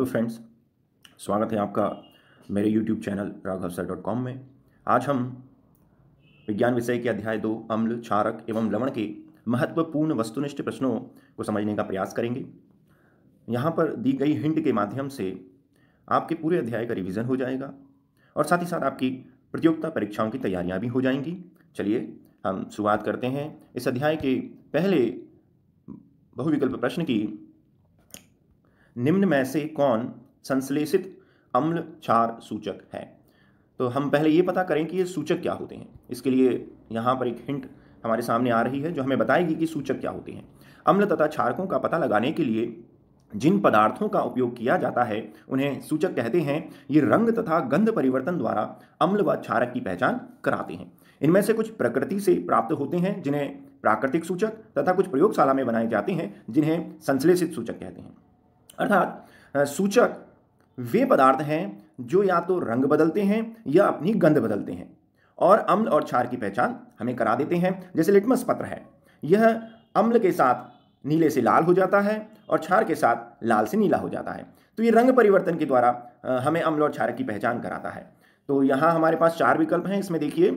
तो फ्रेंड्स स्वागत है आपका मेरे YouTube channel Raghav sir dot com में आज हम विज्ञान विषय के अध्याय दो अम्ल क्षारक एवं लवण के महत्वपूर्ण वस्तुनिष्ठ प्रश्नों को समझने का प्रयास करेंगे यहाँ पर दी गई हिंट के माध्यम से आपके पूरे अध्याय का रिविज़न हो जाएगा और साथ ही साथ आपकी प्रतियोगिता परीक्षाओं की तैयारियाँ भी हो जाएंगी चलिए हम शुरुआत करते हैं इस अध्याय के पहले बहुविकल्प प्रश्न की निम्न में से कौन संश्लेषित अम्ल क्षार सूचक है तो हम पहले ये पता करें कि ये सूचक क्या होते हैं इसके लिए यहाँ पर एक हिंट हमारे सामने आ रही है जो हमें बताएगी कि सूचक क्या होते हैं अम्ल तथा क्षारकों का पता लगाने के लिए जिन पदार्थों का उपयोग किया जाता है उन्हें सूचक कहते हैं ये रंग तथा गंध परिवर्तन द्वारा अम्ल व क्षारक की पहचान कराते हैं इनमें से कुछ प्रकृति से प्राप्त होते हैं जिन्हें प्राकृतिक सूचक तथा कुछ प्रयोगशाला में बनाए जाते हैं जिन्हें संश्लेषित सूचक कहते हैं अर्थात सूचक वे पदार्थ हैं जो या तो रंग बदलते हैं या अपनी गंध बदलते हैं और अम्ल और क्षार की पहचान हमें करा देते हैं जैसे लिटमस पत्र है यह अम्ल के साथ नीले से लाल हो जाता है और क्षार के साथ लाल से नीला हो जाता है तो ये रंग परिवर्तन के द्वारा हमें अम्ल और क्षार की पहचान कराता है तो यहाँ हमारे पास चार विकल्प हैं इसमें देखिए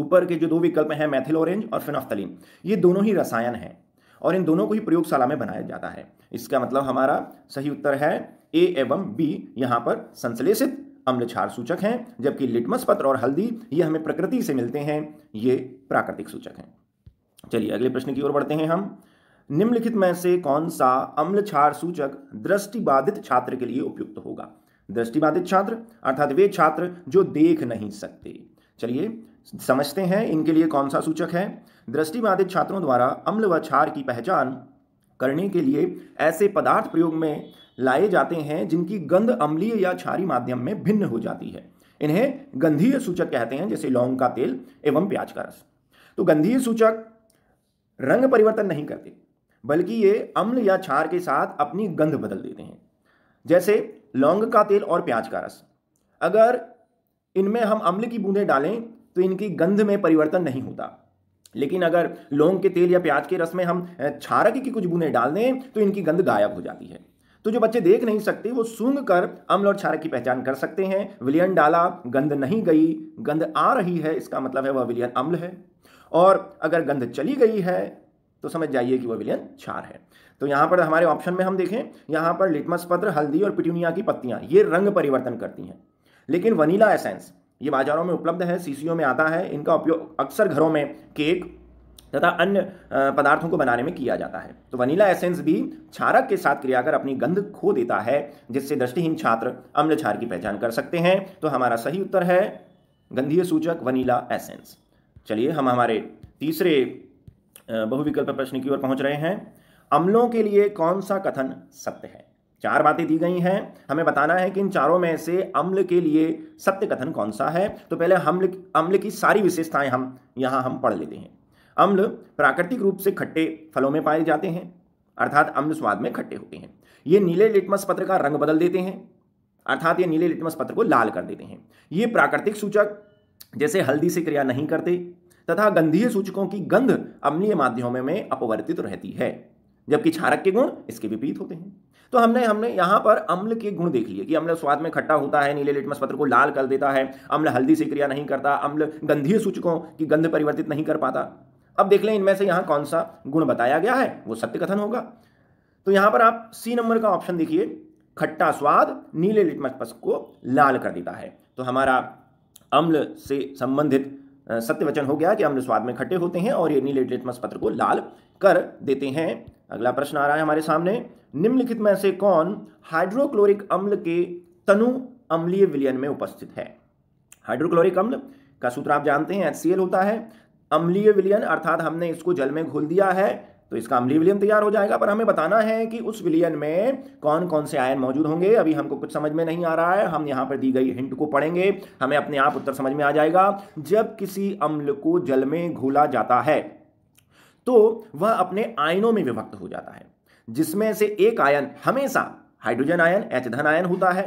ऊपर के जो दो विकल्प हैं मैथिल ऑरेंज और फिनफ्तलिन ये दोनों ही रसायन हैं और इन दोनों को ही प्रयोगशाला में बनाया जाता है इसका मतलब हमारा सही उत्तर है ए एवं बी यहाँ पर संश्लेषित अम्ल क्षार सूचक हैं जबकि लिटमस पत्र और हल्दी ये हमें प्रकृति से मिलते हैं ये प्राकृतिक सूचक हैं चलिए अगले प्रश्न की ओर बढ़ते हैं हम निम्नलिखित में से कौन सा अम्ल क्षार सूचक दृष्टिबाधित छात्र के लिए उपयुक्त होगा दृष्टिबाधित छात्र अर्थात वे छात्र जो देख नहीं सकते चलिए समझते हैं इनके लिए कौन सा सूचक है दृष्टिबाधित छात्रों द्वारा अम्ल व क्षार की पहचान करने के लिए ऐसे पदार्थ प्रयोग में लाए जाते हैं जिनकी गंध अम्लीय या क्षारी माध्यम में भिन्न हो जाती है इन्हें गंधीय सूचक कहते हैं जैसे लौंग का तेल एवं प्याज का रस तो गंधीय सूचक रंग परिवर्तन नहीं करते बल्कि ये अम्ल या क्षार के साथ अपनी गंध बदल देते हैं जैसे लौंग का तेल और प्याज का रस अगर इनमें हम अम्ल की बूंदें डालें तो इनकी गंध में परिवर्तन नहीं होता लेकिन अगर लौंग के तेल या प्याज के रस में हम छारक की कुछ बूंदें डाल दें तो इनकी गंध गायब हो जाती है तो जो बच्चे देख नहीं सकते वो सूंघ कर अम्ल और क्षारक की पहचान कर सकते हैं विलियन डाला गंध नहीं गई गंध आ रही है इसका मतलब है वह विलियन अम्ल है और अगर गंध चली गई है तो समझ जाइए कि वह विलियन क्षार है तो यहाँ पर हमारे ऑप्शन में हम देखें यहाँ पर लिटमस पत्र हल्दी और पिटूनिया की पत्तियाँ ये रंग परिवर्तन करती हैं लेकिन वनीला एसेंस ये बाज़ारों में उपलब्ध है शीशियों में आता है इनका उपयोग अक्सर घरों में केक तथा अन्य पदार्थों को बनाने में किया जाता है तो वनीला एसेंस भी क्षारक के साथ क्रिया कर अपनी गंध खो देता है जिससे दृष्टिहीन छात्र अम्ल क्षार की पहचान कर सकते हैं तो हमारा सही उत्तर है गंधीय सूचक वनीला एसेंस चलिए हम हमारे तीसरे बहुविकल्प प्रश्न की ओर पहुंच रहे हैं अम्लों के लिए कौन सा कथन सत्य है चार बातें दी गई हैं हमें बताना है कि इन चारों में से अम्ल के लिए सत्य कथन कौन सा है तो पहले अम्ल अम्ल की सारी विशेषताएं हम यहाँ हम पढ़ लेते हैं अम्ल प्राकृतिक रूप से खट्टे फलों में पाए जाते हैं अर्थात अम्ल स्वाद में खट्टे होते हैं ये नीले लिटमस पत्र का रंग बदल देते हैं अर्थात ये नीले लिटमस पत्र को लाल कर देते हैं ये प्राकृतिक सूचक जैसे हल्दी से क्रिया नहीं करते तथा गंधीय सूचकों की गंध अम्लीय माध्यमों में अपवर्तित रहती है जबकि क्षारक के गुण इसके विपरीत होते हैं तो हमने हमने यहाँ पर अम्ल के गुण देख लिए कि अम्ल स्वाद में खट्टा होता है नीले लिटमस पत्र को लाल कर देता है अम्ल हल्दी से क्रिया नहीं करता अम्ल गंधीय सूचकों की गंध परिवर्तित नहीं कर पाता अब देख लें इनमें से यहाँ कौन सा गुण बताया गया है वो सत्य कथन होगा तो यहाँ पर आप सी नंबर का ऑप्शन देखिए खट्टा स्वाद नीले लिटमस पत्र को लाल कर देता है तो हमारा अम्ल से संबंधित सत्य वचन हो गया कि अम्ल स्वाद में खट्टे होते हैं और ये नीले लिटमस पत्र को लाल कर देते हैं अगला प्रश्न आ रहा है हमारे सामने निम्नलिखित में से कौन हाइड्रोक्लोरिक अम्ल के तनु अम्लीय विलयन में उपस्थित है हाइड्रोक्लोरिक अम्ल का सूत्र आप जानते हैं एच होता है अम्लीय विलयन अर्थात हमने इसको जल में घोल दिया है तो इसका अम्लीय विलयन तैयार हो जाएगा पर हमें बताना है कि उस विलयन में कौन कौन से आयन मौजूद होंगे अभी हमको कुछ समझ में नहीं आ रहा है हम यहाँ पर दी गई हिंट को पढ़ेंगे हमें अपने आप उत्तर समझ में आ जाएगा जब किसी अम्ल को जल में घोला जाता है तो वह अपने आयनों में विभक्त हो जाता है जिसमें से एक आयन हमेशा हाइड्रोजन आयन एच धन आयन होता है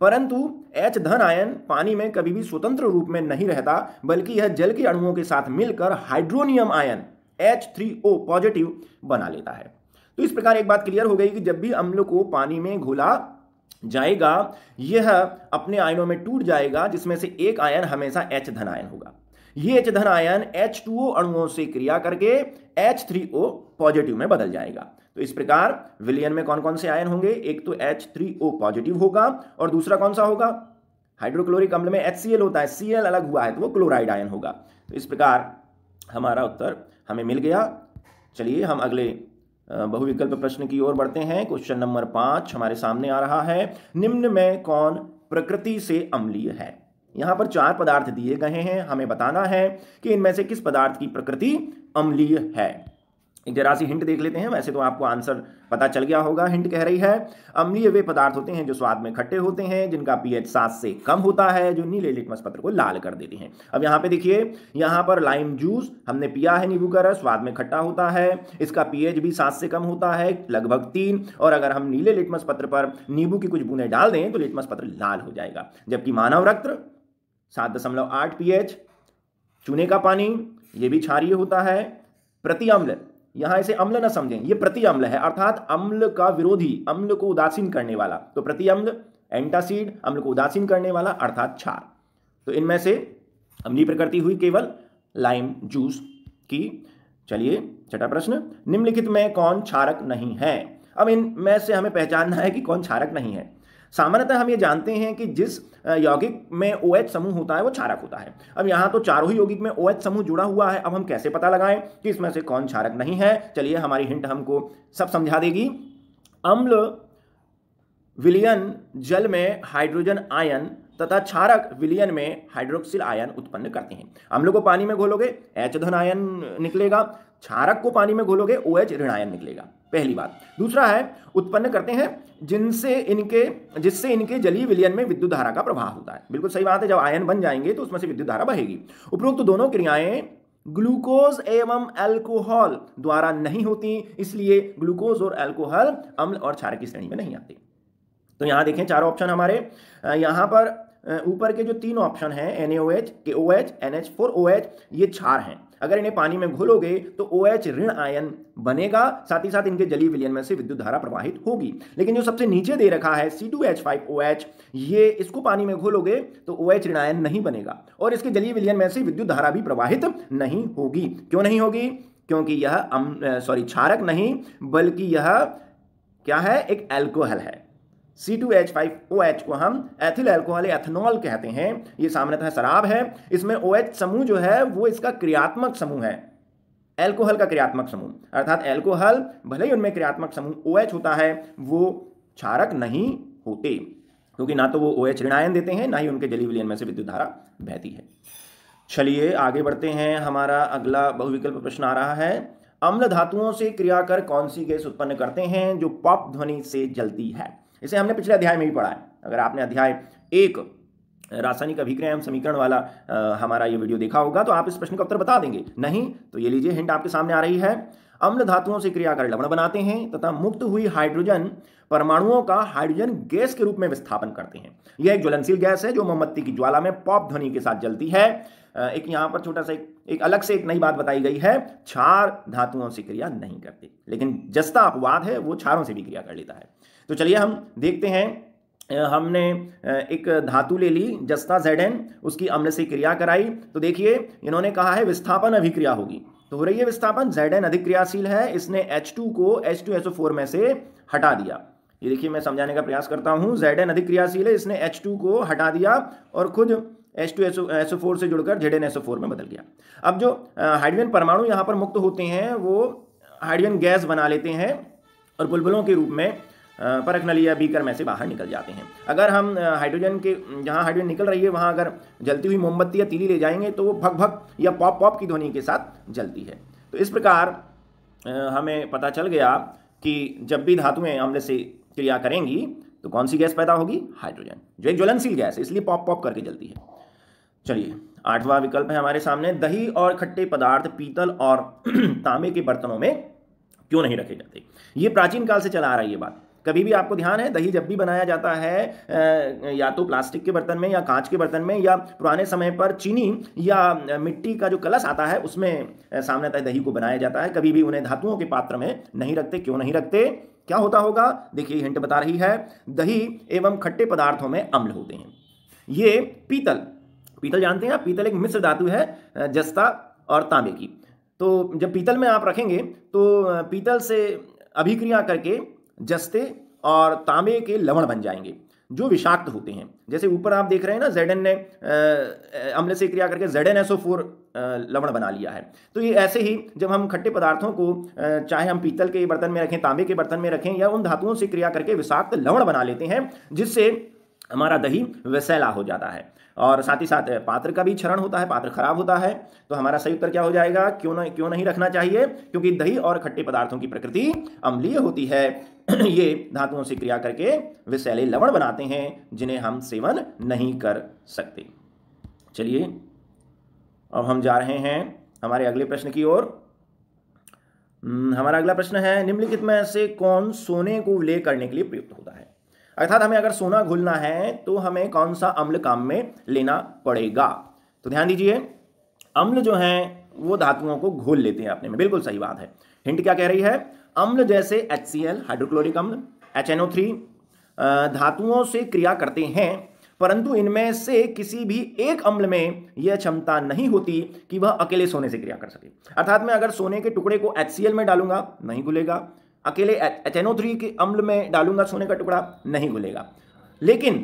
परंतु एच धन आयन पानी में कभी भी स्वतंत्र रूप में नहीं रहता बल्कि यह जल के अणुओं के साथ मिलकर hydronium ion H three O positive बना लेता है तो इस प्रकार एक बात क्लियर हो गई कि जब भी अम्ल को पानी में घोला जाएगा यह अपने आयनों में टूट जाएगा जिसमें से एक आयन हमेशा एच धन आयन होगा यह एच धन आयन एच टू ओ अणुओं से क्रिया करके एच थ्री ओ पॉजिटिव में बदल जाएगा तो इस प्रकार विलियन में कौन कौन से आयन होंगे एक तो एच थ्री ओ पॉजिटिव होगा और दूसरा कौन सा होगा हाइड्रोक्लोरिक अम्ल में एच सी एल होता है सी एल अलग हुआ है तो वो क्लोराइड आयन होगा तो इस प्रकार हमारा उत्तर हमें मिल गया चलिए हम अगले बहुविकल्प प्रश्न की ओर बढ़ते हैं क्वेश्चन नंबर पाँच हमारे सामने आ रहा है निम्न में कौन प्रकृति से अम्लीय है यहाँ पर चार पदार्थ दिए गए हैं हमें बताना है कि इनमें से किस पदार्थ की प्रकृति अम्लीय है एक जरा सी हिंट देख लेते हैं वैसे तो आपको आंसर पता चल गया होगा हिंट कह रही है अम्लीय वे पदार्थ होते हैं जो स्वाद में खट्टे होते हैं जिनका पीएच सात से कम होता है जो नीले लिटमस पत्र को लाल कर देते हैं अब यहाँ पे देखिए यहाँ पर लाइम जूस हमने पिया है नींबू का रस स्वाद में खट्टा होता है इसका पीएच भी सात से कम होता है लगभग तीन और अगर हम नीले लिटमस पत्र पर नींबू की कुछ बूंदें डाल दें तो लिटमस पत्र लाल हो जाएगा जबकि मानव रक्त सात दशमलव आठ पीएच चूने का पानी ये भी क्षारिय होता है प्रति अम्ल यहां इसे अम्ल ना समझें ये प्रति अम्ल है अर्थात अम्ल का विरोधी अम्ल को उदासीन करने वाला तो प्रति अम्ल एंटासीड अम्ल को उदासीन करने वाला अर्थात क्षार तो इनमें से अम्ली प्रकृति हुई केवल लाइम जूस की चलिए छठा प्रश्न निम्नलिखित में कौन क्षारक नहीं है अब इनमें से हमें पहचानना है कि कौन क्षारक नहीं है सामान्यतः हम ये जानते हैं कि जिस यौगिक में ओ OH समूह होता है वो क्षारक होता है अब यहाँ तो चारों ही यौगिक में ओ OH समूह जुड़ा हुआ है अब हम कैसे पता लगाएं कि इसमें से कौन क्षारक नहीं है चलिए हमारी हिंट हमको सब समझा देगी अम्ल विलियन जल में हाइड्रोजन आयन तथा क्षारक विलियन में हाइड्रोक्सिल आयन उत्पन्न करते हैं अम्ल को पानी में घोलोगे एच धन आयन निकलेगा क्षारक को पानी में घोलोगे ओ एच ऋण आयन निकलेगा पहली बात दूसरा है उत्पन्न करते हैं जिनसे इनके जिससे इनके जलीय विलयन में विद्युत धारा का प्रभाव होता है बिल्कुल सही बात है जब आयन बन जाएंगे तो उसमें से विद्युत धारा बहेगी उपरोक्त तो दोनों क्रियाएं ग्लूकोज एवं अल्कोहल द्वारा नहीं होती इसलिए ग्लूकोज और अल्कोहल अम्ल और क्षारक की श्रेणी में नहीं आते तो यहां देखें चार ऑप्शन हमारे यहां पर ऊपर के जो तीन ऑप्शन हैं N A O H K O H N H four O H ये छार हैं अगर इन्हें पानी में घोलोगे तो ओ एच ऋण आयन बनेगा साथ ही साथ इनके जलीय विलयन में से विद्युत धारा प्रवाहित होगी लेकिन जो सबसे नीचे दे रखा है C two H five O H ये इसको पानी में घोलोगे तो ओ एच ऋण आयन नहीं बनेगा और इसके जलीय विलयन में से विद्युत धारा भी प्रवाहित नहीं होगी क्यों नहीं होगी क्योंकि यह सॉरी क्षारक नहीं बल्कि यह क्या है एक एल्कोहल है C2H5OH two H five O H को हम एथिल एल्कोहल एथेनॉल कहते हैं ये सामान्यतः शराब है इसमें ओ OH एच समूह जो है वो इसका क्रियात्मक समूह है एल्कोहल का क्रियात्मक समूह अर्थात एल्कोहल भले ही उनमें क्रियात्मक समूह ओ OH होता है वो क्षारक नहीं होते क्योंकि ना तो वो ओ OH ऋणायन देते हैं ना ही उनके जली विलियन में से विद्युत धारा बहती है चलिए आगे बढ़ते हैं हमारा अगला बहुविकल्प प्रश्न आ रहा है अम्ल धातुओं से क्रिया कर कौन सी गैस उत्पन्न करते हैं जो पॉप ध्वनि से जलती है इसे हमने पिछले अध्याय में भी पढ़ा है अगर आपने अध्याय एक रासायनिक अभिक्रय एवं समीकरण वाला आ, हमारा ये वीडियो देखा होगा तो आप इस प्रश्न का उत्तर बता देंगे नहीं तो ये लीजिए हिंट आपके सामने आ रही है अम्ल धातुओं से क्रिया कर लवण बनाते हैं तथा मुक्त हुई हाइड्रोजन परमाणुओं का हाइड्रोजन गैस के रूप में विस्थापन करते हैं यह एक ज्वलनशील गैस है जो मोमबत्ती की ज्वाला में पॉप ध्वनि के साथ जलती है एक यहाँ पर छोटा सा एक, एक अलग से एक नई बात बताई गई है क्षार धातुओं से क्रिया नहीं करते लेकिन जस्ता अपवाद है वो क्षारों से भी क्रिया कर लेता है तो चलिए हम देखते हैं हमने एक धातु ले ली जस्ता जेड एन उसकी अम्ल से क्रिया कराई तो देखिए इन्होंने कहा है विस्थापन अभिक्रिया होगी तो हो रही है विस्थापन जेड एन अधिक क्रियाशील है इसने एच टू को एच टू एसओ फोर में से हटा दिया ये देखिए मैं समझाने का प्रयास करता हूँ जेड एन अधिक क्रियाशील है इसने एच टू को हटा दिया और खुद एच टू एस फोर से जुड़कर जेड एन फोर में बदल गया अब जो हाइड्रोजन परमाणु यहाँ पर मुक्त होते हैं वो हाइड्रोजन गैस बना लेते हैं और बुलबुलों के रूप में परख नली या बीकर में से बाहर निकल जाते हैं अगर हम हाइड्रोजन के जहाँ हाइड्रोजन निकल रही है वहाँ अगर जलती हुई मोमबत्ती या तीली ले जाएंगे तो वो भग भग या पॉप पॉप की ध्वनि के साथ जलती है तो इस प्रकार हमें पता चल गया कि जब भी धातुएं अम्ल से क्रिया करेंगी तो कौन सी गैस पैदा होगी हाइड्रोजन जो एक ज्वलनशील गैस है इसलिए पॉप पॉप करके जलती है चलिए आठवां विकल्प है हमारे सामने दही और खट्टे पदार्थ पीतल और तांबे के बर्तनों में क्यों नहीं रखे जाते ये प्राचीन काल से चला आ रहा है ये बात कभी भी आपको ध्यान है दही जब भी बनाया जाता है या तो प्लास्टिक के बर्तन में या कांच के बर्तन में या पुराने समय पर चीनी या मिट्टी का जो कलश आता है उसमें तय दही को बनाया जाता है कभी भी उन्हें धातुओं के पात्र में नहीं रखते क्यों नहीं रखते क्या होता होगा देखिए हिंट बता रही है दही एवं खट्टे पदार्थों में अम्ल होते हैं ये पीतल पीतल जानते हैं आप पीतल एक मिश्र धातु है जस्ता और तांबे की तो जब पीतल में आप रखेंगे तो पीतल से अभिक्रिया करके जस्ते और तांबे के लवण बन जाएंगे जो विषाक्त होते हैं जैसे ऊपर आप देख रहे हैं ना जेडन ने अम्ल से क्रिया करके जेडन एन फोर लवण बना लिया है तो ये ऐसे ही जब हम खट्टे पदार्थों को चाहे हम पीतल के बर्तन में रखें तांबे के बर्तन में रखें या उन धातुओं से क्रिया करके विषाक्त लवण बना लेते हैं जिससे हमारा दही वसैला हो जाता है और साथ ही साथ पात्र का भी क्षरण होता है पात्र खराब होता है तो हमारा सही उत्तर क्या हो जाएगा क्यों ना क्यों नहीं रखना चाहिए क्योंकि दही और खट्टे पदार्थों की प्रकृति अम्लीय होती है ये धातुओं से क्रिया करके विषैले लवण बनाते हैं जिन्हें हम सेवन नहीं कर सकते चलिए अब हम जा रहे हैं हमारे अगले प्रश्न की ओर हम्म, हमारा अगला प्रश्न है निम्नलिखित में से कौन सोने को विलय करने के लिए प्रयुक्त होता है अर्थात हमें अगर सोना घुलना है तो हमें कौन सा अम्ल काम में लेना पड़ेगा तो ध्यान दीजिए अम्ल जो है वो धातुओं को घोल लेते हैं अपने में बिल्कुल सही बात है हिंट क्या कह रही है अम्ल जैसे एच हाइड्रोक्लोरिक अम्ल एच धातुओं से क्रिया करते हैं परंतु इनमें से किसी भी एक अम्ल में यह क्षमता नहीं होती कि वह अकेले सोने से क्रिया कर सके अर्थात मैं अगर सोने के टुकड़े को एच में डालूंगा नहीं घुलेगा अकेले एच एन ओ थ्री के अम्ल में डालूंगा सोने का टुकड़ा नहीं घुलेगा लेकिन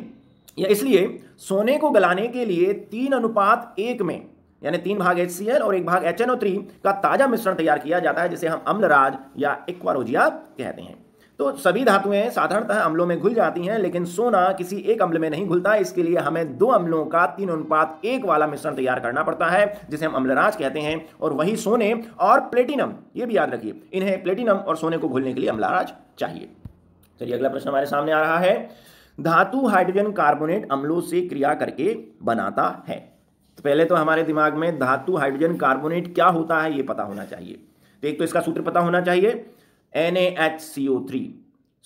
या इसलिए सोने को गलाने के लिए तीन अनुपात एक में यानी तीन भाग एच और एक भाग एच का ताज़ा मिश्रण तैयार किया जाता है जिसे हम अम्लराज या इक्वारोजिया कहते हैं तो सभी धातुएं साधारणतः अम्लों में घुल जाती हैं लेकिन सोना किसी एक अम्ल में नहीं घुलता इसके लिए हमें दो अम्लों का तीन अनुपात एक वाला मिश्रण तैयार करना पड़ता है जिसे हम अम्लराज कहते हैं और वही सोने और प्लेटिनम ये भी याद रखिए इन्हें प्लेटिनम और सोने को घुलने के लिए अम्लराज चाहिए चलिए अगला प्रश्न हमारे सामने आ रहा है धातु हाइड्रोजन कार्बोनेट अम्लों से क्रिया करके बनाता है तो पहले तो हमारे दिमाग में धातु हाइड्रोजन कार्बोनेट क्या होता है ये पता होना चाहिए तो एक तो इसका सूत्र पता होना चाहिए एन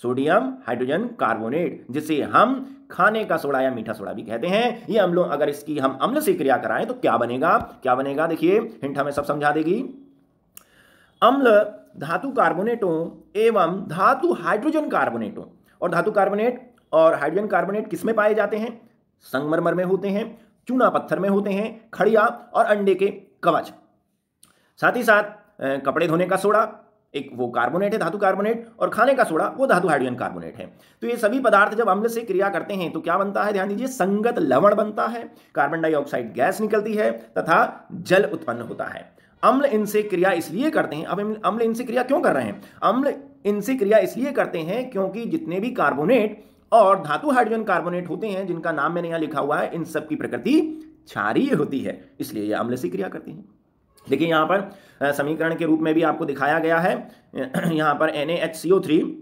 सोडियम हाइड्रोजन कार्बोनेट जिसे हम खाने का सोडा या मीठा सोडा भी कहते हैं ये हम लोग अगर इसकी हम अम्ल से क्रिया कराएं तो क्या बनेगा क्या बनेगा देखिए हिंट हमें सब समझा देगी अम्ल धातु कार्बोनेटों एवं धातु हाइड्रोजन कार्बोनेटों और धातु कार्बोनेट और हाइड्रोजन कार्बोनेट किसमें पाए जाते हैं संगमरमर में होते हैं चूना पत्थर में होते हैं खड़िया और अंडे के कवच साथ ही साथ कपड़े धोने का सोडा एक वो कार्बोनेट है धातु कार्बोनेट और खाने का सोडा वो धातु हाइड्रोजन कार्बोनेट है तो ये सभी पदार्थ जब अम्ल से क्रिया करते हैं तो क्या बनता है ध्यान दीजिए संगत लवण बनता है कार्बन डाइऑक्साइड गैस निकलती है तथा जल उत्पन्न होता है अम्ल इनसे क्रिया इसलिए करते हैं अब अम्ल इनसे क्रिया क्यों कर रहे हैं अम्ल इनसे क्रिया इसलिए करते हैं क्योंकि जितने भी कार्बोनेट और धातु हाइड्रोजन कार्बोनेट होते हैं जिनका नाम मैंने यहां लिखा हुआ है इन सब की प्रकृति क्षारीय होती है इसलिए ये अम्ल से क्रिया करती हैं देखिए यहाँ पर समीकरण के रूप में भी आपको दिखाया गया है यहाँ पर एन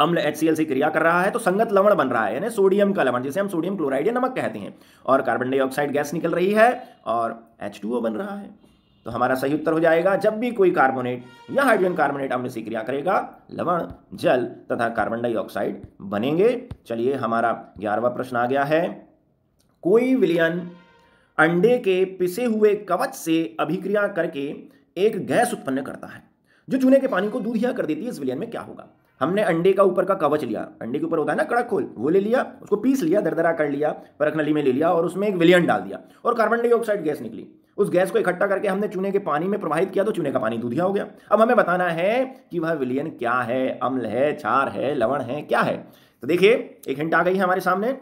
अम्ल एच से क्रिया कर रहा है तो संगत लवण बन रहा है यानी सोडियम का लवण जिसे हम सोडियम क्लोराइड या नमक कहते हैं और कार्बन डाइऑक्साइड गैस निकल रही है और H2O बन रहा है तो हमारा सही उत्तर हो जाएगा जब भी कोई कार्बोनेट या हाइड्रोजन कार्बोनेट अम्ल से क्रिया करेगा लवण जल तथा कार्बन डाइऑक्साइड बनेंगे चलिए हमारा ग्यारहवा प्रश्न आ गया है कोई विलियन अंडे के पिसे हुए कवच से अभिक्रिया करके एक गैस उत्पन्न करता है जो चूने के पानी को दूधिया कर देती है इस विलयन में क्या होगा हमने अंडे का ऊपर का कवच लिया अंडे के ऊपर होता है ना कड़क खोल वो ले लिया उसको पीस लिया दरदरा कर लिया परख नली में ले लिया और उसमें एक विलियन डाल दिया और कार्बन डाइऑक्साइड गैस निकली उस गैस को इकट्ठा करके हमने चूने के पानी में प्रवाहित किया तो चूने का पानी दूधिया हो गया अब हमें बताना है कि वह विलियन क्या है अम्ल है छार है लवण है क्या है तो देखिए एक हिंट आ गई है हमारे सामने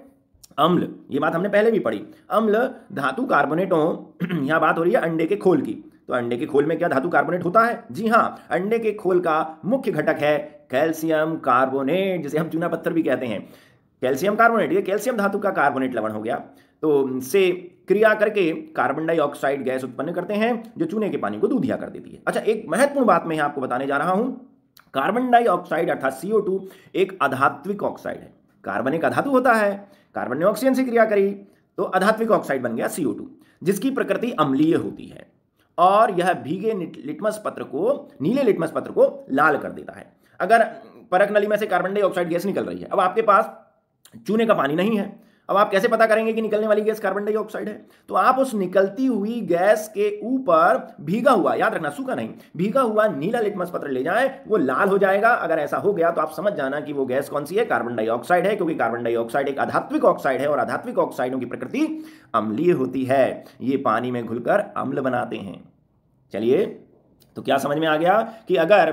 अम्ल ये बात हमने पहले भी पढ़ी अम्ल धातु कार्बोनेटों यहाँ बात हो रही है अंडे के खोल की तो अंडे के खोल में क्या धातु कार्बोनेट होता है जी हाँ अंडे के खोल का मुख्य घटक है कैल्शियम कार्बोनेट जिसे हम चूना पत्थर भी कहते हैं कैल्शियम कार्बोनेट ये कैल्शियम धातु का कार्बोनेट लवण हो गया तो से क्रिया करके कार्बन डाइऑक्साइड गैस उत्पन्न करते हैं जो चूने के पानी को दूधिया कर देती है अच्छा एक महत्वपूर्ण बात मैं आपको बताने जा रहा हूं कार्बन डाइऑक्साइड अर्थात सीओ एक अधात्विक ऑक्साइड है कार्बन एक अधातु होता है कार्बन ने ऑक्सीजन से क्रिया करी तो अधात्विक ऑक्साइड बन गया सीओ जिसकी प्रकृति अम्लीय होती है और यह भीगे लिटमस पत्र को नीले लिटमस पत्र को लाल कर देता है अगर परख नली में से कार्बन डाइऑक्साइड गैस निकल रही है अब आपके पास चूने का पानी नहीं है अब आप कैसे पता करेंगे कि निकलने वाली गैस कार्बन डाइऑक्साइड है तो आप उस निकलती हुई गैस के ऊपर भीगा हुआ याद रखना सूखा नहीं भीगा हुआ नीला लिटमस पत्र ले जाए वो लाल हो जाएगा अगर ऐसा हो गया तो आप समझ जाना कि वो गैस कौन सी है कार्बन डाइऑक्साइड है क्योंकि कार्बन डाइऑक्साइड एक अधात्विक ऑक्साइड है और अधात्विक ऑक्साइडों की प्रकृति अम्लीय होती है ये पानी में घुलकर अम्ल बनाते हैं चलिए तो क्या समझ में आ गया कि अगर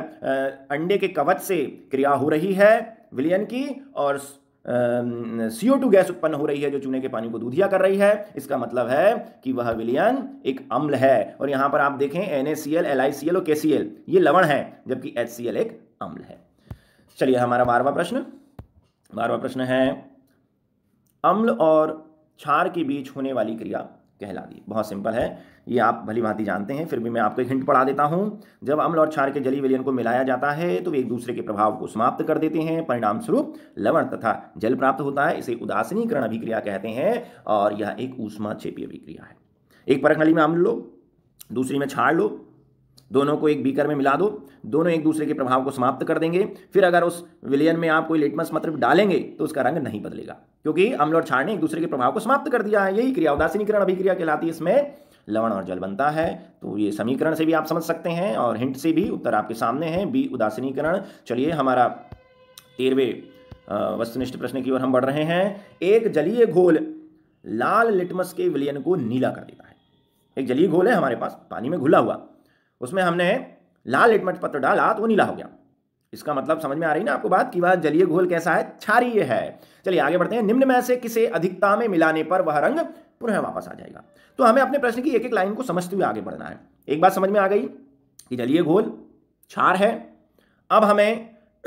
अंडे के कवच से क्रिया हो रही है विलियन की और सीओ टू गैस उत्पन्न हो रही है जो चूने के पानी को दूधिया कर रही है इसका मतलब है कि वह विलियन एक अम्ल है और यहां पर आप देखें N A C L L I C L और के सी एल ये लवण है जबकि एच सी एल एक अम्ल है चलिए हमारा बारवा प्रश्न बारवा प्रश्न है अम्ल और क्षार के बीच होने वाली क्रिया कहला दी बहुत सिंपल है ये आप भली भांति जानते हैं फिर भी मैं आपको एक हिंट पढ़ा देता हूँ जब अम्ल और क्षार के जली विलयन को मिलाया जाता है तो वे एक दूसरे के प्रभाव को समाप्त कर देते हैं परिणाम स्वरूप लवण तथा जल प्राप्त होता है इसे उदासनीकरण अभिक्रिया कहते हैं और यह एक ऊष्मा छेपी अभिक्रिया है एक परख नली में अम्ल लो दूसरी में छाड़ लो दोनों को एक बीकर में मिला दो दोनों एक दूसरे के प्रभाव को समाप्त कर देंगे फिर अगर उस विलयन में आप कोई लेटमस मतलब डालेंगे तो उसका रंग नहीं बदलेगा क्योंकि अम्ल और छाड़ ने एक दूसरे के प्रभाव को समाप्त कर दिया है यही क्रिया उदासीनीकरण अभिक्रिया कहलाती है इसमें लवण और जल बनता है तो ये समीकरण से भी आप समझ सकते हैं और हिंट से भी उत्तर आपके सामने है बी उदासीनीकरण चलिए हमारा तेरहवें वस्तुनिष्ठ प्रश्न की ओर हम बढ़ रहे हैं एक जलीय घोल लाल लिटमस के विलयन को नीला कर देता है एक जलीय घोल है हमारे पास पानी में घुला हुआ उसमें हमने लाल लिटमस पत्र डाला तो वो नीला हो गया इसका मतलब समझ में आ रही ना आपको बात कि वह जलीय घोल कैसा है क्षारीय है चलिए आगे बढ़ते हैं निम्न में से किसे अधिकता में मिलाने पर वह रंग पुनः वापस आ जाएगा तो हमें अपने प्रश्न की एक एक लाइन को समझते हुए आगे बढ़ना है एक बात समझ में आ गई कि जलीय घोल क्षार है अब हमें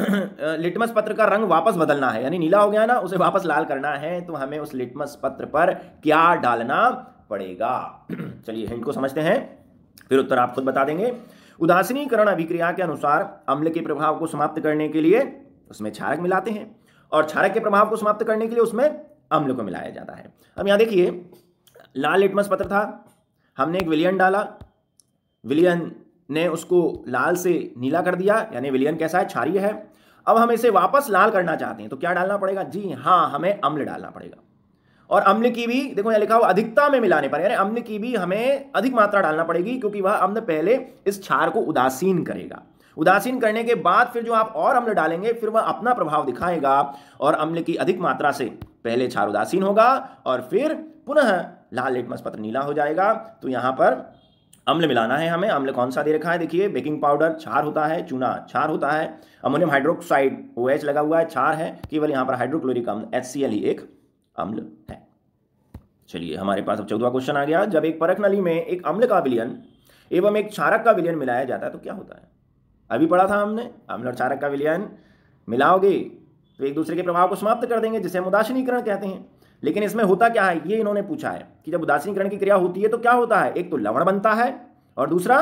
लिटमस पत्र का रंग वापस बदलना है यानी नीला हो गया ना उसे वापस लाल करना है तो हमें उस लिटमस पत्र पर क्या डालना पड़ेगा चलिए हिंट को समझते हैं फिर उत्तर आप खुद बता देंगे उदासीनीकरण अभिक्रिया के अनुसार अम्ल के प्रभाव को समाप्त करने के लिए उसमें क्षारक मिलाते हैं और क्षारक के प्रभाव को समाप्त करने के लिए उसमें अम्ल को मिलाया जाता है अब यहां देखिए लाल लिटमस पत्र था हमने एक विलियन डाला विलियन ने उसको लाल से नीला कर दिया यानी विलियन कैसा है क्षारीय है अब हम इसे वापस लाल करना चाहते हैं तो क्या डालना पड़ेगा जी हाँ हमें अम्ल डालना पड़ेगा और अम्ल की भी देखो यहाँ लिखा हुआ अधिकता में मिलाने पर यानी अम्ल की भी हमें अधिक मात्रा डालना पड़ेगी क्योंकि वह अम्ल पहले इस क्षार को उदासीन करेगा उदासीन करने के बाद फिर जो आप और अम्ल डालेंगे फिर वह अपना प्रभाव दिखाएगा और अम्ल की अधिक मात्रा से पहले क्षार उदासीन होगा और फिर पुनः लाल लिटमस पत्र नीला हो जाएगा तो यहाँ पर अम्ल मिलाना है हमें अम्ल कौन सा दे रखा है देखिए बेकिंग पाउडर छार होता है चूना छार होता है अमोनियम हाइड्रोक्साइड ओ OH लगा हुआ है छार है केवल यहाँ पर हाइड्रोक्लोरिक अम्ल एच ही एक अम्ल है चलिए हमारे पास अब चौदवा क्वेश्चन आ गया जब एक परख नली में एक अम्ल का विलियन एवं एक क्षारक का विलियन मिलाया जाता है तो क्या होता है अभी पढ़ा था हमने अम्ल और क्षारक का विलियन मिलाओगे तो एक दूसरे के प्रभाव को समाप्त कर देंगे जिसे हम उदासीनीकरण कहते हैं लेकिन इसमें होता क्या है ये इन्होंने पूछा है कि जब उदासीकरण की क्रिया होती है तो क्या होता है एक तो लवण बनता है और दूसरा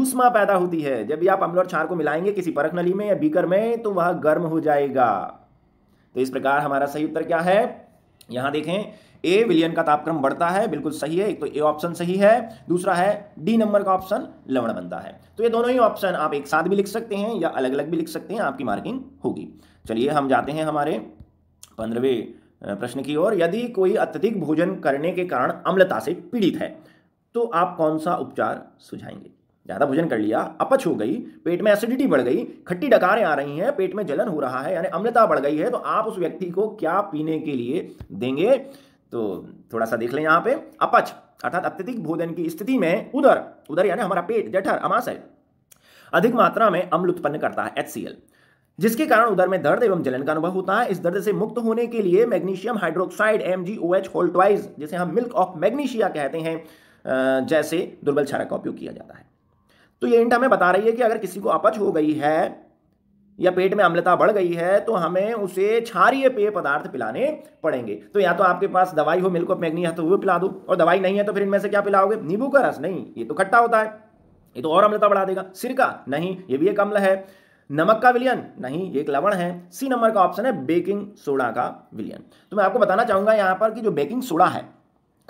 ऊष्मा पैदा होती है जब भी आप अम्ल और क्षार को मिलाएंगे किसी परख नली में या बीकर में तो वह गर्म हो जाएगा तो इस प्रकार हमारा सही उत्तर क्या है यहां देखें ए विलियन का तापक्रम बढ़ता है बिल्कुल सही है एक तो ए ऑप्शन सही है दूसरा है डी नंबर का ऑप्शन लवण बनता है तो ये दोनों ही ऑप्शन आप एक साथ भी लिख सकते हैं या अलग अलग भी लिख सकते हैं आपकी मार्किंग होगी चलिए हम जाते हैं हमारे पंद्रहवें प्रश्न की ओर यदि कोई अत्यधिक भोजन करने के कारण अम्लता से पीड़ित है तो आप कौन सा उपचार सुझाएंगे ज़्यादा भोजन कर लिया अपच हो गई पेट में एसिडिटी बढ़ गई खट्टी डकारें आ रही हैं पेट में जलन हो रहा है यानी अम्लता बढ़ गई है तो आप उस व्यक्ति को क्या पीने के लिए देंगे तो थोड़ा सा देख लें यहाँ पे अपच अर्थात अत्यधिक भोजन की स्थिति में उदर उदर यानी हमारा पेट जठर अमाशय अधिक मात्रा में अम्ल उत्पन्न करता है एच जिसके कारण उदर में दर्द एवं जलन का अनुभव होता है इस दर्द से मुक्त होने के लिए magnesium hydroxide M G O H whole twice जिसे हम मिल्क ऑफ मैग्नीशिया कहते हैं जैसे दुर्बल क्षारक का उपयोग किया जाता है तो ये इंट हमें बता रही है कि अगर किसी को अपच हो गई है या पेट में अम्लता बढ़ गई है तो हमें उसे क्षारिय पेय पदार्थ पिलाने पड़ेंगे तो या तो आपके पास दवाई हो मिल्क ऑफ मैग्नी तो वो पिला दो और दवाई नहीं है तो फिर इनमें से क्या पिलाओगे नींबू का रस नहीं ये तो खट्टा होता है ये तो और अम्लता बढ़ा देगा सिरका नहीं ये भी एक अम्ल है नमक का विलियन नहीं ये एक लवण है सी नंबर का ऑप्शन है बेकिंग सोडा का विलियन तो मैं आपको बताना चाहूंगा यहाँ पर कि जो बेकिंग सोडा है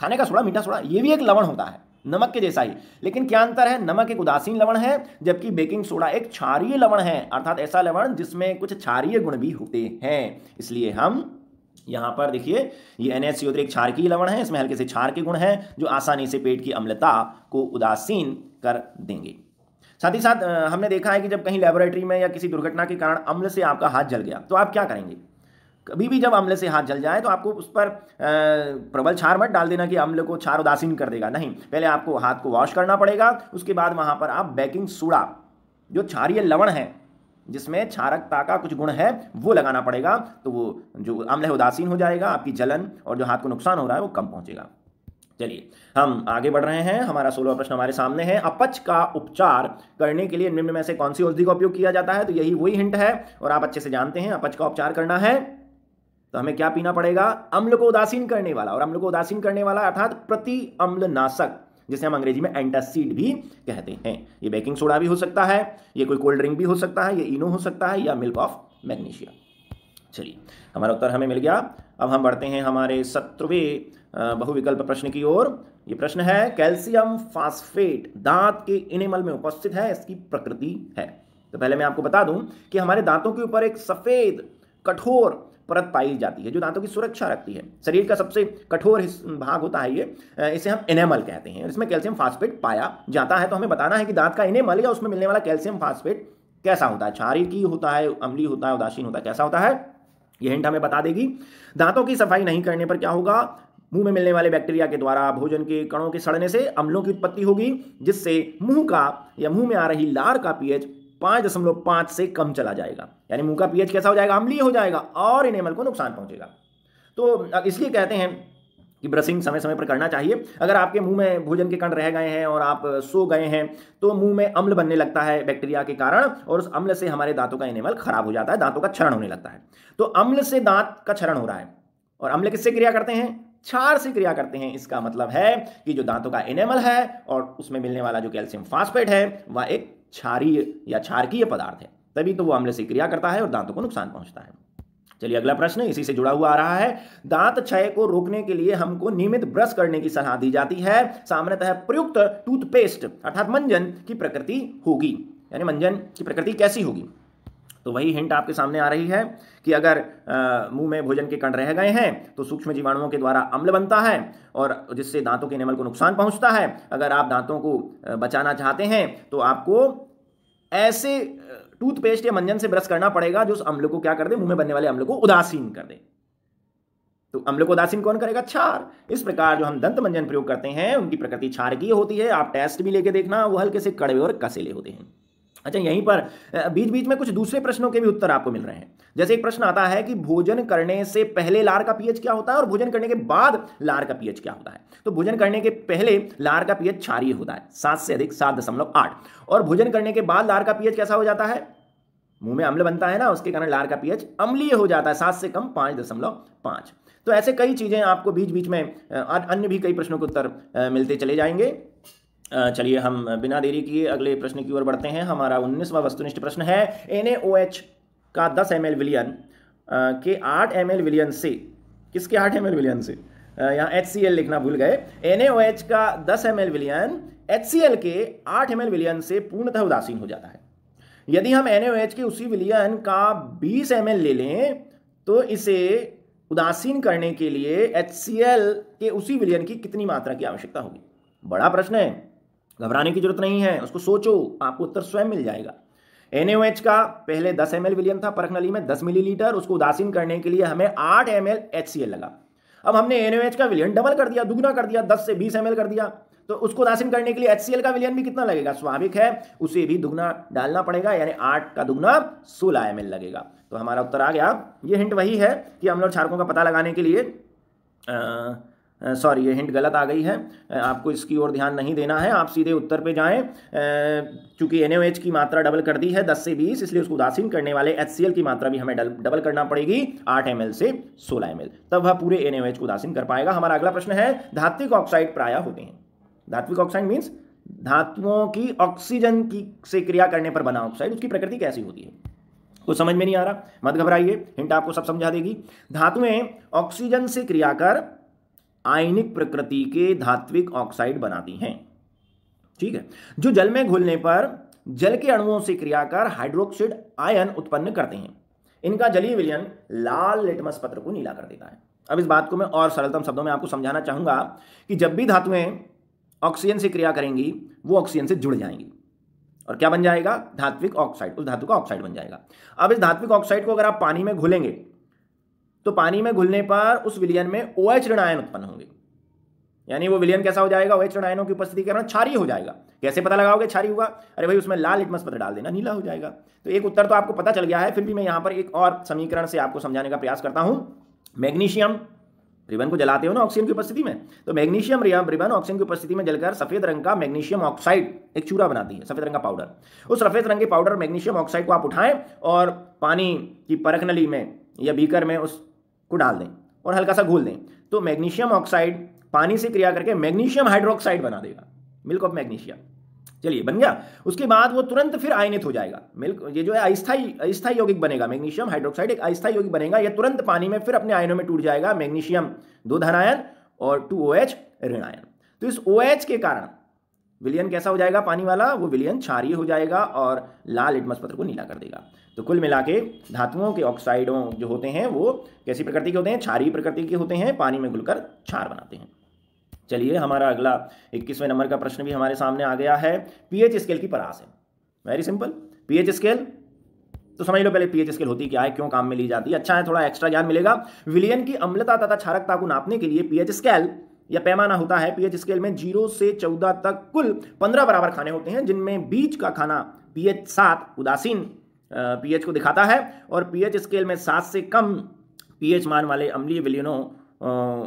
खाने का सोडा मीठा सोडा ये भी एक लवण होता है नमक के जैसा ही लेकिन क्या अंतर है नमक एक उदासीन लवण है जबकि बेकिंग सोडा एक क्षारीय लवण है अर्थात ऐसा लवण जिसमें कुछ क्षारीय गुण भी होते हैं इसलिए हम यहाँ पर देखिए ये एन एक क्षार की लवण है इसमें हल्के से क्षार के गुण हैं जो आसानी से पेट की अम्लता को उदासीन कर देंगे साथ ही साथ हमने देखा है कि जब कहीं लेबोरेटरी में या किसी दुर्घटना के कारण अम्ल से आपका हाथ जल गया तो आप क्या करेंगे कभी भी जब अम्ल से हाथ जल जाए तो आपको उस पर प्रबल छार मत डाल देना कि अम्ल को छार उदासीन कर देगा नहीं पहले आपको हाथ को वॉश करना पड़ेगा उसके बाद वहाँ पर आप बेकिंग सोडा जो क्षारिय लवण है जिसमें क्षारकता का कुछ गुण है वो लगाना पड़ेगा तो वो जो अम्ल है उदासीन हो जाएगा आपकी जलन और जो हाथ को नुकसान हो रहा है वो कम पहुँचेगा चलिए हम आगे बढ़ रहे हैं हमारा सोलह प्रश्न हमारे सामने है अपच का उपचार करने के लिए निम्न में से कौन सी औषधि का उपयोग किया जाता है तो यही वही हिंट है और आप अच्छे से जानते हैं अपच का उपचार करना है तो हमें क्या पीना पड़ेगा अम्ल को उदासीन करने वाला और अम्ल को उदासीन करने वाला अर्थात प्रति अम्ल नाशक जिसे हम अंग्रेजी में एंटासीड भी कहते हैं ये बेकिंग सोडा भी हो सकता है ये कोई कोल्ड ड्रिंक भी हो सकता है ये इनो हो सकता है या मिल्क ऑफ मैग्नीशिया चलिए हमारा उत्तर हमें मिल गया अब हम बढ़ते हैं हमारे सत्रवे बहुविकल्प प्रश्न की ओर ये प्रश्न है कैल्शियम फास्फेट दांत के इनेमल में उपस्थित है इसकी प्रकृति है तो पहले मैं आपको बता दूं कि हमारे दांतों के ऊपर एक सफ़ेद कठोर परत पाई जाती है जो दांतों की सुरक्षा रखती है शरीर का सबसे कठोर भाग होता है ये इसे हम इनेमल कहते हैं इसमें कैल्शियम फास्फेट पाया जाता है तो हमें बताना है कि दांत का इनेमल या उसमें मिलने वाला कैल्शियम फास्फेट कैसा होता है छारी की होता है अमली होता है उदासीन होता है कैसा होता है यह हिंट हमें बता देगी दांतों की सफाई नहीं करने पर क्या होगा मुंह में मिलने वाले बैक्टीरिया के द्वारा भोजन के कणों के सड़ने से अम्लों की उत्पत्ति होगी जिससे मुंह का या मुंह में आ रही लार का पीएच पाँच दशमलव पाँच से कम चला जाएगा यानी मुंह का पीएच कैसा हो जाएगा अम्लीय हो जाएगा और इनेमल को नुकसान पहुंचेगा तो इसलिए कहते हैं कि ब्रशिंग समय समय पर करना चाहिए अगर आपके मुंह में भोजन के कण रह गए हैं और आप सो गए हैं तो मुंह में अम्ल बनने लगता है बैक्टीरिया के कारण और उस अम्ल से हमारे दांतों का इनेमल खराब हो जाता है दांतों का क्षरण होने लगता है तो अम्ल से दांत का क्षरण हो रहा है और अम्ल किससे क्रिया करते हैं क्षार से क्रिया करते हैं इसका मतलब है कि जो दांतों का एनेमल है और उसमें मिलने वाला जो कैल्शियम फास्फेट है वह एक क्षारीय या क्षारकीय पदार्थ है तभी तो वो अम्ल से क्रिया करता है और दांतों को नुकसान पहुंचता है चलिए अगला प्रश्न इसी से जुड़ा हुआ आ रहा है दांत क्षय को रोकने के लिए हमको नियमित ब्रश करने की सलाह दी जाती है सामान्यतः प्रयुक्त टूथपेस्ट अर्थात मंजन की प्रकृति होगी यानी मंजन की प्रकृति कैसी होगी तो वही हिंट आपके सामने आ रही है कि अगर मुंह में भोजन के कण रह गए हैं तो सूक्ष्म जीवाणुओं के द्वारा अम्ल बनता है और जिससे दांतों के निमल को नुकसान पहुंचता है अगर आप दांतों को बचाना चाहते हैं तो आपको ऐसे टूथपेस्ट या मंजन से ब्रश करना पड़ेगा जो उस अम्ल को क्या कर दे मुंह में बनने वाले अम्ल को उदासीन कर दे तो अम्ल को उदासीन कौन करेगा क्षार इस प्रकार जो हम दंत मंजन प्रयोग करते हैं उनकी प्रकृति क्षार की होती है आप टेस्ट भी लेके देखना वो हल्के से कड़वे और कसेले होते हैं अच्छा यहीं पर बीच बीच में कुछ दूसरे प्रश्नों के भी उत्तर आपको मिल रहे हैं जैसे एक प्रश्न आता है कि भोजन करने से पहले लार का पीएच क्या होता है और भोजन करने के बाद लार का पीएच क्या होता है तो भोजन करने के पहले लार का पीएच क्षारीय होता है सात से अधिक सात दशमलव आठ और भोजन करने के बाद लार का पीएच कैसा हो जाता है मुंह में अम्ल बनता है ना उसके कारण लार का पीएच अम्लीय हो जाता है सात से कम पांच दशमलव पांच तो ऐसे कई चीज़ें आपको बीच बीच में अन्य भी कई प्रश्नों के उत्तर मिलते चले जाएंगे चलिए हम बिना देरी किए अगले प्रश्न की ओर बढ़ते हैं हमारा उन्नीसवा वस्तुनिष्ठ प्रश्न है एन का दस एम विलियन के आठ एम विलियन से किसके आठ एम विलियन से यहाँ एच लिखना भूल गए एन का दस एम विलियन एच के आठ एम विलियन से पूर्णतः उदासीन हो जाता है यदि हम एन के उसी विलियन का बीस एम ले लें तो इसे उदासीन करने के लिए एच के उसी विलियन की कितनी मात्रा की आवश्यकता होगी बड़ा प्रश्न है घबराने की जरूरत नहीं है उसको सोचो आपको उत्तर स्वयं मिल जाएगा एन का पहले 10 एम एल विलियन था परख नली में 10 मिलीलीटर उसको उदासीन करने के लिए हमें 8 एम एल लगा अब हमने एन का विलियन डबल कर दिया दुगना कर दिया 10 से 20 एम कर दिया तो उसको उदासीन करने के लिए एच का विलियन भी कितना लगेगा स्वाभाविक है उसे भी दुगना डालना पड़ेगा यानी आठ का दुगना सोलह एम लगेगा तो हमारा उत्तर आ गया ये हिंट वही है कि हम लोग क्षारकों का पता लगाने के लिए आ, सॉरी ये हिंट गलत आ गई है आपको इसकी ओर ध्यान नहीं देना है आप सीधे उत्तर पे जाएं चूंकि एन की मात्रा डबल कर दी है 10 से 20 इसलिए उसको उदासीन करने वाले एच की मात्रा भी हमें डबल करना पड़ेगी 8 एम से 16 एम तब वह पूरे एन को उदासीन कर पाएगा हमारा अगला प्रश्न है धात्विक ऑक्साइड प्राय होते हैं धात्विक ऑक्साइड मीन्स धातुओं की ऑक्सीजन की से क्रिया करने पर बना ऑक्साइड उसकी प्रकृति कैसी होती है कुछ समझ में नहीं आ रहा मत घबराइए हिंट आपको सब समझा देगी धातुएं ऑक्सीजन से क्रिया कर आयनिक प्रकृति के धात्विक ऑक्साइड बनाती हैं ठीक है जो जल में घुलने पर जल के अणुओं से क्रिया कर हाइड्रोक्साइड आयन उत्पन्न करते हैं इनका जलीय विलयन लाल लिटमस पत्र को नीला कर देता है अब इस बात को मैं और सरलतम शब्दों में आपको समझाना चाहूंगा कि जब भी धातुएं ऑक्सीजन से क्रिया करेंगी वो ऑक्सीजन से जुड़ जाएंगी और क्या बन जाएगा धात्विक ऑक्साइड उस धातु का ऑक्साइड बन जाएगा अब इस धात्विक ऑक्साइड को अगर आप पानी में घुलेंगे तो पानी में घुलने पर उस विलियन में ओ एच ऋणायन उत्पन्न होंगे यानी वो विलियन कैसा हो जाएगा ओ एच ऋणायनों की उपस्थिति के कारण क्षारी हो जाएगा कैसे पता लगाओगे क्षारी हुआ अरे भाई उसमें लाल लिटमस पत्र डाल देना नीला हो जाएगा तो एक उत्तर तो आपको पता चल गया है फिर भी मैं यहां पर एक और समीकरण से आपको समझाने का प्रयास करता हूँ मैग्नीशियम रिबन को जलाते हो ना ऑक्सीजन की उपस्थिति में तो मैग्नीशियम रिबन ऑक्सीजन की उपस्थिति में जलकर सफेद रंग का मैग्नीशियम ऑक्साइड एक चूरा बनाती है सफेद रंग का पाउडर उस सफेद रंग के पाउडर मैग्नीशियम ऑक्साइड को आप उठाएं और पानी की परखनली में या बीकर में उस को डाल दें और हल्का सा घोल दें तो मैग्नीशियम ऑक्साइड पानी से क्रिया करके मैग्नीशियम हाइड्रोक्साइड बना देगा मिल्क ऑफ मैग्नीशियम चलिए बन गया उसके बाद वो तुरंत फिर आयनित हो जाएगा मिल्क ये जो है अस्थाई अस्थाई यौगिक बनेगा मैग्नीशियम हाइड्रोक्साइड एक अस्थाई यौगिक बनेगा ये तुरंत पानी में फिर अपने आयनों में टूट जाएगा मैग्नीशियम दो धनायन और टू ओ एच ऋणायन तो इस ओ OH के कारण विलियन कैसा हो जाएगा पानी वाला वो विलियन क्षारीय हो जाएगा और लाल इटमस पत्र को नीला कर देगा तो कुल मिला के धातुओं के ऑक्साइडों जो होते हैं वो कैसी प्रकृति के होते हैं क्षारीय प्रकृति के होते हैं पानी में घुलकर क्षार बनाते हैं चलिए हमारा अगला इक्कीसवें नंबर का प्रश्न भी हमारे सामने आ गया है पीएच स्केल की परास है वेरी सिंपल पीएच स्केल तो समझ लो पहले पीएच स्केल होती क्या है क्यों काम में ली जाती है अच्छा है थोड़ा एक्स्ट्रा ज्ञान मिलेगा विलियन की अम्लता तथा क्षारकता को नापने के लिए पीएच स्केल या पैमाना होता है पीएच स्केल में जीरो से चौदह तक कुल पंद्रह बराबर खाने होते हैं जिनमें बीच का खाना पीएच सात उदासीन पीएच को दिखाता है और पीएच स्केल में सात से कम पीएच मान वाले अम्लीय विलियनों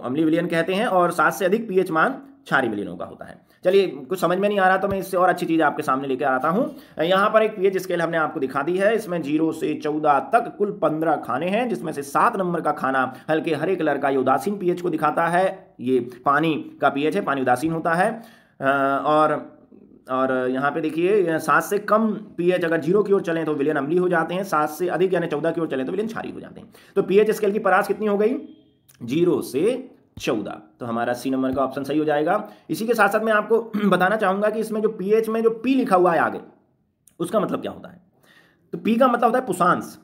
अम्लीय विलियन कहते हैं और सात से अधिक पीएच मान क्षारी विलियनों का होता है चलिए कुछ समझ में नहीं आ रहा तो मैं इससे और अच्छी चीज़ आपके सामने लेकर आता हूँ यहां पर एक पीएच स्केल हमने आपको दिखा दी है इसमें जीरो से चौदह तक कुल पंद्रह खाने हैं जिसमें से सात नंबर का खाना हल्के हरे कलर का ये उदासीन पीएच को दिखाता है ये पानी का पीएच है पानी उदासीन होता है और और यहाँ पे देखिए सात से कम पीएच अगर जीरो की ओर चले तो विलियन अमली हो जाते हैं सात से अधिक यानी चौदह की ओर चले तो विलियन छारी हो जाते हैं तो पीएच स्केल की परास कितनी हो गई जीरो से चौदह तो हमारा सी नंबर का ऑप्शन सही हो जाएगा इसी के साथ साथ मैं आपको बताना चाहूंगा कि इसमें जो पीएच में जो पी लिखा हुआ है आगे उसका मतलब क्या होता है तो पी का मतलब होता है पुसांस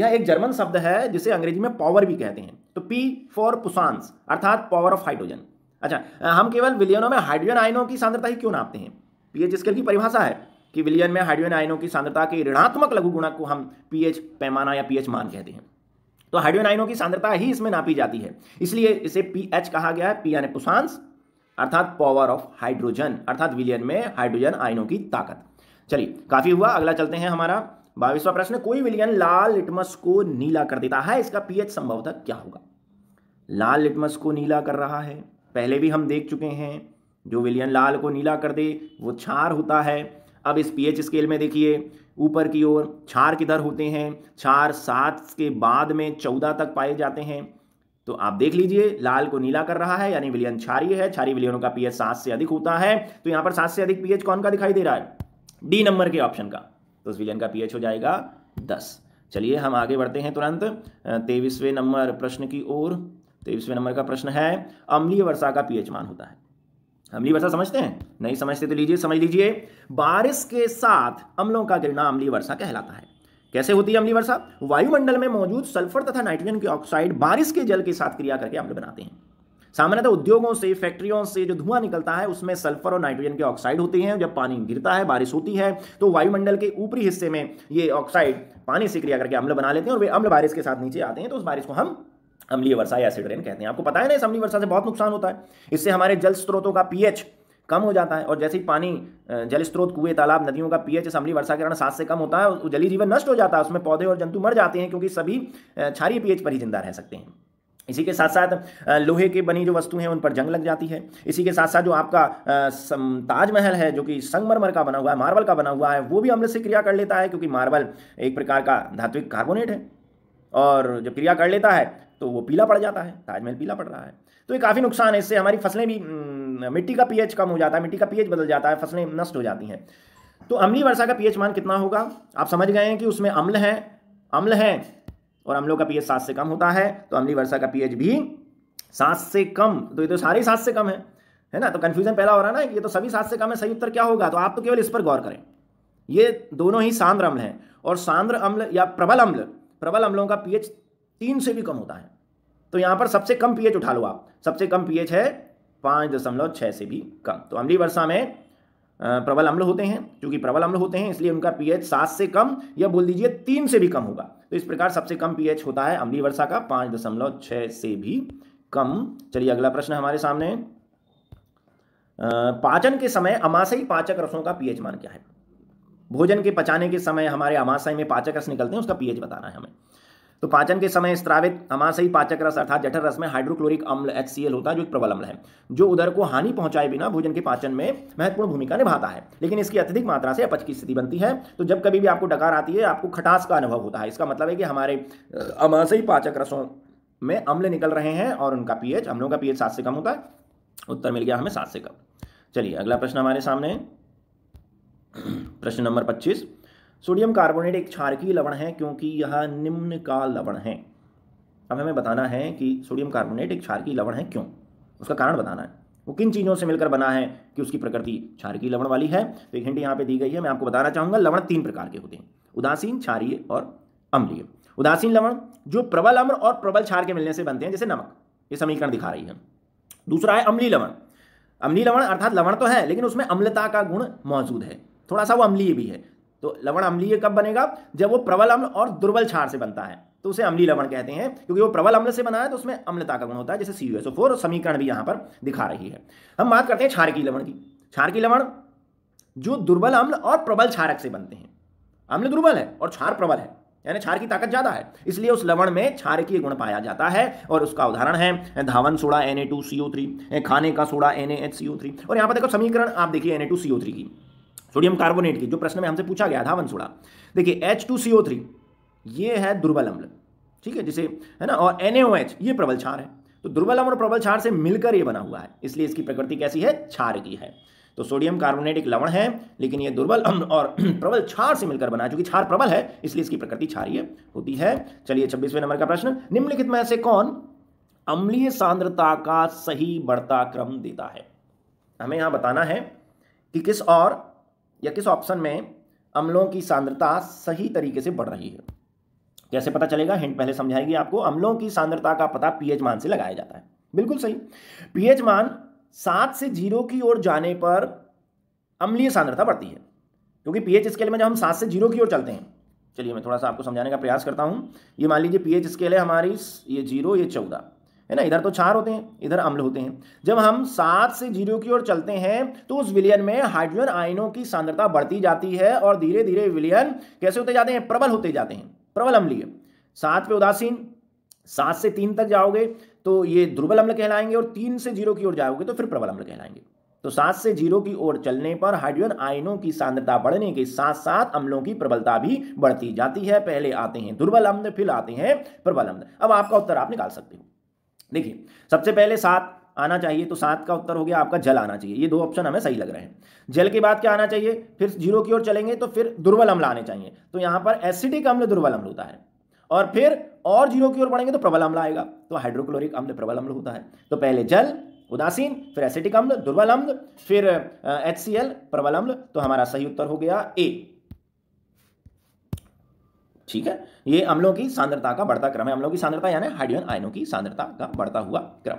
यह एक जर्मन शब्द है जिसे अंग्रेजी में पावर भी कहते हैं तो पी फॉर पुसांस अर्थात पावर ऑफ हाइड्रोजन अच्छा हम केवल विलियनों में हाइड्रोजन आयनों की सांद्रता ही क्यों नापते हैं पीएच स्केल की परिभाषा है कि विलियन में हाइड्रोजन आयनों की सांद्रता के ऋणात्मक लघु गुणक को हम पीएच पैमाना या पीएच मान कहते हैं तो हाइड्रोजन आयनों की सांद्रता ही इसमें नापी जाती है इसलिए इसे पी एच कहा गया है पी यानी पुसांस अर्थात पावर ऑफ हाइड्रोजन अर्थात विलियन में हाइड्रोजन आयनों की ताकत चलिए काफी हुआ अगला चलते हैं हमारा बाईसवा प्रश्न कोई विलियन लाल लिटमस को नीला कर देता है इसका पीएच संभवतः क्या होगा लाल लिटमस को नीला कर रहा है पहले भी हम देख चुके हैं जो विलियन लाल को नीला कर दे वो क्षार होता है अब इस पीएच स्केल में देखिए ऊपर की ओर चार किधर होते हैं चार सात के बाद में चौदह तक पाए जाते हैं तो आप देख लीजिए लाल को नीला कर रहा है यानी विलियन छारी है छारी विलियनों का पीएच सात से अधिक होता है तो यहां पर सात से अधिक पीएच कौन का दिखाई दे रहा है डी नंबर के ऑप्शन का तो उस विलियन का पीएच हो जाएगा दस चलिए हम आगे बढ़ते हैं तुरंत तेईसवें नंबर प्रश्न की ओर तेईसवें नंबर का प्रश्न है अम्लीय वर्षा का पीएच मान होता है अमली वर्षा समझते हैं नहीं समझते तो लीजिए समझ लीजिए बारिश के साथ अम्लों का गिरना अमली वर्षा कहलाता है कैसे होती है अमली वर्षा वायुमंडल में मौजूद सल्फर तथा नाइट्रोजन की ऑक्साइड बारिश के जल के साथ क्रिया करके अम्ल बनाते हैं सामान्यतः उद्योगों से फैक्ट्रियों से जो धुआं निकलता है उसमें सल्फर और नाइट्रोजन के ऑक्साइड होते हैं जब पानी गिरता है बारिश होती है तो वायुमंडल के ऊपरी हिस्से में ये ऑक्साइड पानी से क्रिया करके अम्ल बना लेते हैं और वे अम्ल बारिश के साथ नीचे आते हैं तो उस बारिश को हम अम्लीय वर्षा या एसिड रेन कहते हैं आपको पता है ना इस अम्लीय वर्षा से बहुत नुकसान होता है इससे हमारे जल स्रोतों का पीएच कम हो जाता है और जैसे ही पानी जल स्रोत कुएं तालाब नदियों का पीएच अम्लीय वर्षा के कारण सात से कम होता है जली जीवन नष्ट हो जाता है उसमें पौधे और जंतु मर जाते हैं क्योंकि सभी क्षारीय पीएच पर ही जिंदा रह सकते हैं इसी के साथ साथ लोहे के बनी जो वस्तु हैं उन पर जंग लग जाती है इसी के साथ साथ जो आपका ताजमहल है जो कि संगमरमर का बना हुआ है मार्बल का बना हुआ है वो भी अम्ल से क्रिया कर लेता है क्योंकि मार्बल एक प्रकार का धात्विक कार्बोनेट है और जब क्रिया कर लेता है तो वो पीला पड़ जाता है ताजमहल पीला पड़ रहा है तो ये काफ़ी नुकसान है इससे हमारी फसलें भी मिट्टी का पीएच कम हो जाता है मिट्टी का पीएच बदल जाता है फसलें नष्ट हो जाती हैं तो अम्ली वर्षा का पीएच मान कितना होगा आप समझ गए हैं कि उसमें अम्ल है अम्ल है और अम्लों का पीएच सात से कम होता है तो अम्ली वर्षा का पीएच भी सात से कम तो ये तो सारे सात से कम है है ना तो कन्फ्यूजन पैदा हो रहा है ना ये तो सभी सात से कम है सही उत्तर क्या होगा तो आप तो केवल इस पर गौर करें ये दोनों ही सांद्र अम्ल हैं और सांद्र अम्ल या प्रबल अम्ल प्रबल अम्लों का पीएच तीन से भी कम होता है तो यहां पर सबसे कम पीएच उठा लो आप सबसे कम पीएच है पांच दशमलव छह से भी कम तो अम्लीय वर्षा में प्रबल अम्ल होते हैं क्योंकि प्रबल अम्ल होते हैं इसलिए उनका पीएच सात से कम या बोल दीजिए तीन से भी कम होगा तो इस प्रकार सबसे कम पीएच होता है अम्लीय वर्षा का पांच दशमलव छह से भी कम चलिए अगला प्रश्न हमारे सामने पाचन के समय अमाशयी पाचक रसों का पीएच मान क्या है भोजन के पचाने के समय हमारे अमाशय में पाचक रस निकलते हैं उसका पीएच बताना है हमें तो पाचन के समय स्त्रावित अमाशयी पाचक रस अर्थात जठर रस में हाइड्रोक्लोरिक अम्ल एच होता है जो एक प्रबल अम्ल है जो उदर को हानि पहुंचाए बिना भोजन के पाचन में महत्वपूर्ण भूमिका निभाता है लेकिन इसकी अत्यधिक मात्रा से अपच की स्थिति बनती है तो जब कभी भी आपको डकार आती है आपको खटास का अनुभव होता है इसका मतलब है कि हमारे अमाशयी पाचक रसों में अम्ल निकल रहे हैं और उनका पीएच अम्लों का पीएच सात से कम होता है उत्तर मिल गया हमें सात से कम चलिए अगला प्रश्न हमारे सामने प्रश्न नंबर पच्चीस सोडियम कार्बोनेट एक क्षारकीय लवण है क्योंकि यह निम्न का लवण है अब हमें बताना है कि सोडियम कार्बोनेट एक क्षारकीय लवण है क्यों उसका कारण बताना है वो किन चीज़ों से मिलकर बना है कि उसकी प्रकृति क्षारकीय लवण वाली है तो एक हिंट यहाँ पे दी गई है मैं आपको बताना चाहूँगा लवण तीन प्रकार के होते हैं उदासीन क्षारीय और अम्लीय उदासीन लवण जो प्रबल अम्ल और प्रबल क्षार के मिलने से बनते हैं जैसे नमक ये समीकरण दिखा रही है दूसरा है अम्लीय लवण अम्लीय लवण अर्थात लवण तो है लेकिन उसमें अम्लता का गुण मौजूद है थोड़ा सा वो अम्लीय भी है तो लवण अम्लीय कब बनेगा जब वो प्रबल अम्ल और दुर्बल क्षार से बनता है तो उसे अम्ली लवण कहते हैं क्योंकि वो प्रबल अम्ल से बना है तो उसमें अम्लता का गुण होता है जैसे सी यू और समीकरण भी यहां पर दिखा रही है हम बात करते हैं क्षारकी लवण की क्षारकी लवण जो दुर्बल अम्ल और प्रबल क्षारक से बनते हैं अम्ल दुर्बल है और क्षार प्रबल है यानी क्षार की ताकत ज्यादा है इसलिए उस लवण में क्षार की गुण पाया जाता है और उसका उदाहरण है धावन soda N A two C O three खाने का soda N A H C O three और यहाँ पर देखो समीकरण आप देखिए एन ए टू थ्री की सोडियम कार्बोनेट की जो प्रश्न में हमसे पूछा गया था वंसुड़ा देखिए H two C O three ये है दुर्बल अम्ल ठीक है जिसे है ना और एन ये प्रबल क्षार है तो दुर्बल अम्ल और प्रबल क्षार से मिलकर ये बना हुआ है इसलिए इसकी प्रकृति कैसी है क्षार की है तो सोडियम कार्बोनेट एक लवण है लेकिन ये दुर्बल अम्ल और प्रबल क्षार से मिलकर बना है चूंकि क्षार प्रबल है इसलिए इसकी प्रकृति क्षारीय होती है चलिए छब्बीसवें नंबर का प्रश्न निम्नलिखित में से कौन अम्लीय सांद्रता का सही बढ़ता क्रम देता है हमें यहां बताना है कि किस और या किस ऑप्शन में अम्लों की सांद्रता सही तरीके से बढ़ रही है कैसे पता चलेगा हिंट पहले समझाएगी आपको अम्लों की सांद्रता का पता पीएच मान से लगाया जाता है बिल्कुल सही पीएच मान सात से जीरो की ओर जाने पर अम्लीय सांद्रता बढ़ती है क्योंकि पीएच स्केल में जब हम सात से जीरो की ओर चलते हैं चलिए मैं थोड़ा सा आपको समझाने का प्रयास करता हूँ ये मान लीजिए पीएच स्केल है हमारी ये जीरो ये चौदह है ना इधर तो चार होते हैं इधर अम्ल होते हैं जब हम सात से जीरो की ओर चलते हैं तो उस विलियन में हाइड्रोजन आयनों की सांद्रता बढ़ती जाती है और धीरे धीरे विलियन कैसे होते जाते हैं प्रबल होते जाते हैं प्रबल अम्लीय सात पे उदासीन सात से तीन तक जाओगे तो ये दुर्बल अम्ल कहलाएंगे और तीन से जीरो की ओर जाओगे तो फिर प्रबल अम्ल कहलाएंगे तो सात से जीरो की ओर चलने पर हाइड्रोजन आयनों की सांद्रता बढ़ने के साथ साथ अम्लों की प्रबलता भी बढ़ती जाती है पहले आते हैं दुर्बल अम्ल फिर आते हैं प्रबल अम्ल अब आपका उत्तर आप निकाल सकते हो देखिए सबसे पहले सात आना चाहिए तो सात का उत्तर हो गया आपका जल आना चाहिए ये दो ऑप्शन हमें सही लग रहे हैं जल के बाद क्या आना चाहिए फिर जीरो की ओर चलेंगे तो फिर दुर्बल अम्ल आने चाहिए तो यहां पर एसिडिक अम्ल दुर्बल अम्ल होता है और फिर और जीरो की ओर बढ़ेंगे तो प्रबल अम्ल आएगा तो हाइड्रोक्लोरिक अम्ल प्रबल अम्ल होता है तो पहले जल उदासीन फिर एसिटिक अम्ल दुर्बल अम्ल फिर एच सी एल प्रबल अम्ल तो हमारा सही उत्तर हो गया ए ठीक है ये अम्लों की सांद्रता का बढ़ता क्रम है अम्लों की सांद्रता यानी हाइड्रोजन आयनों की सांद्रता का बढ़ता हुआ क्रम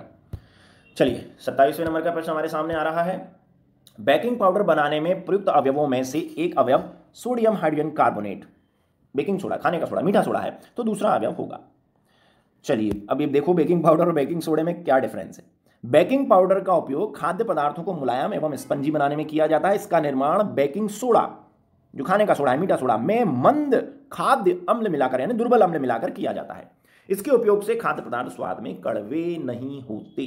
चलिए सत्ताईसवें नंबर का प्रश्न हमारे सामने आ रहा है बेकिंग पाउडर बनाने में प्रयुक्त अवयवों में से एक अवयव sodium hydrogen carbonate baking soda खाने का सोडा मीठा सोडा है तो दूसरा अवयव होगा चलिए अब ये देखो बेकिंग पाउडर और बेकिंग सोडे में क्या डिफरेंस है बेकिंग पाउडर का उपयोग खाद्य पदार्थों को मुलायम एवं स्पंजी बनाने में किया जाता है इसका निर्माण बेकिंग सोडा जो खाने का सोडा है मीठा सोडा में मंद खाद्य अम्ल मिलाकर यानी दुर्बल अम्ल मिलाकर किया जाता है इसके उपयोग से खाद्य पदार्थ स्वाद में कड़वे नहीं होते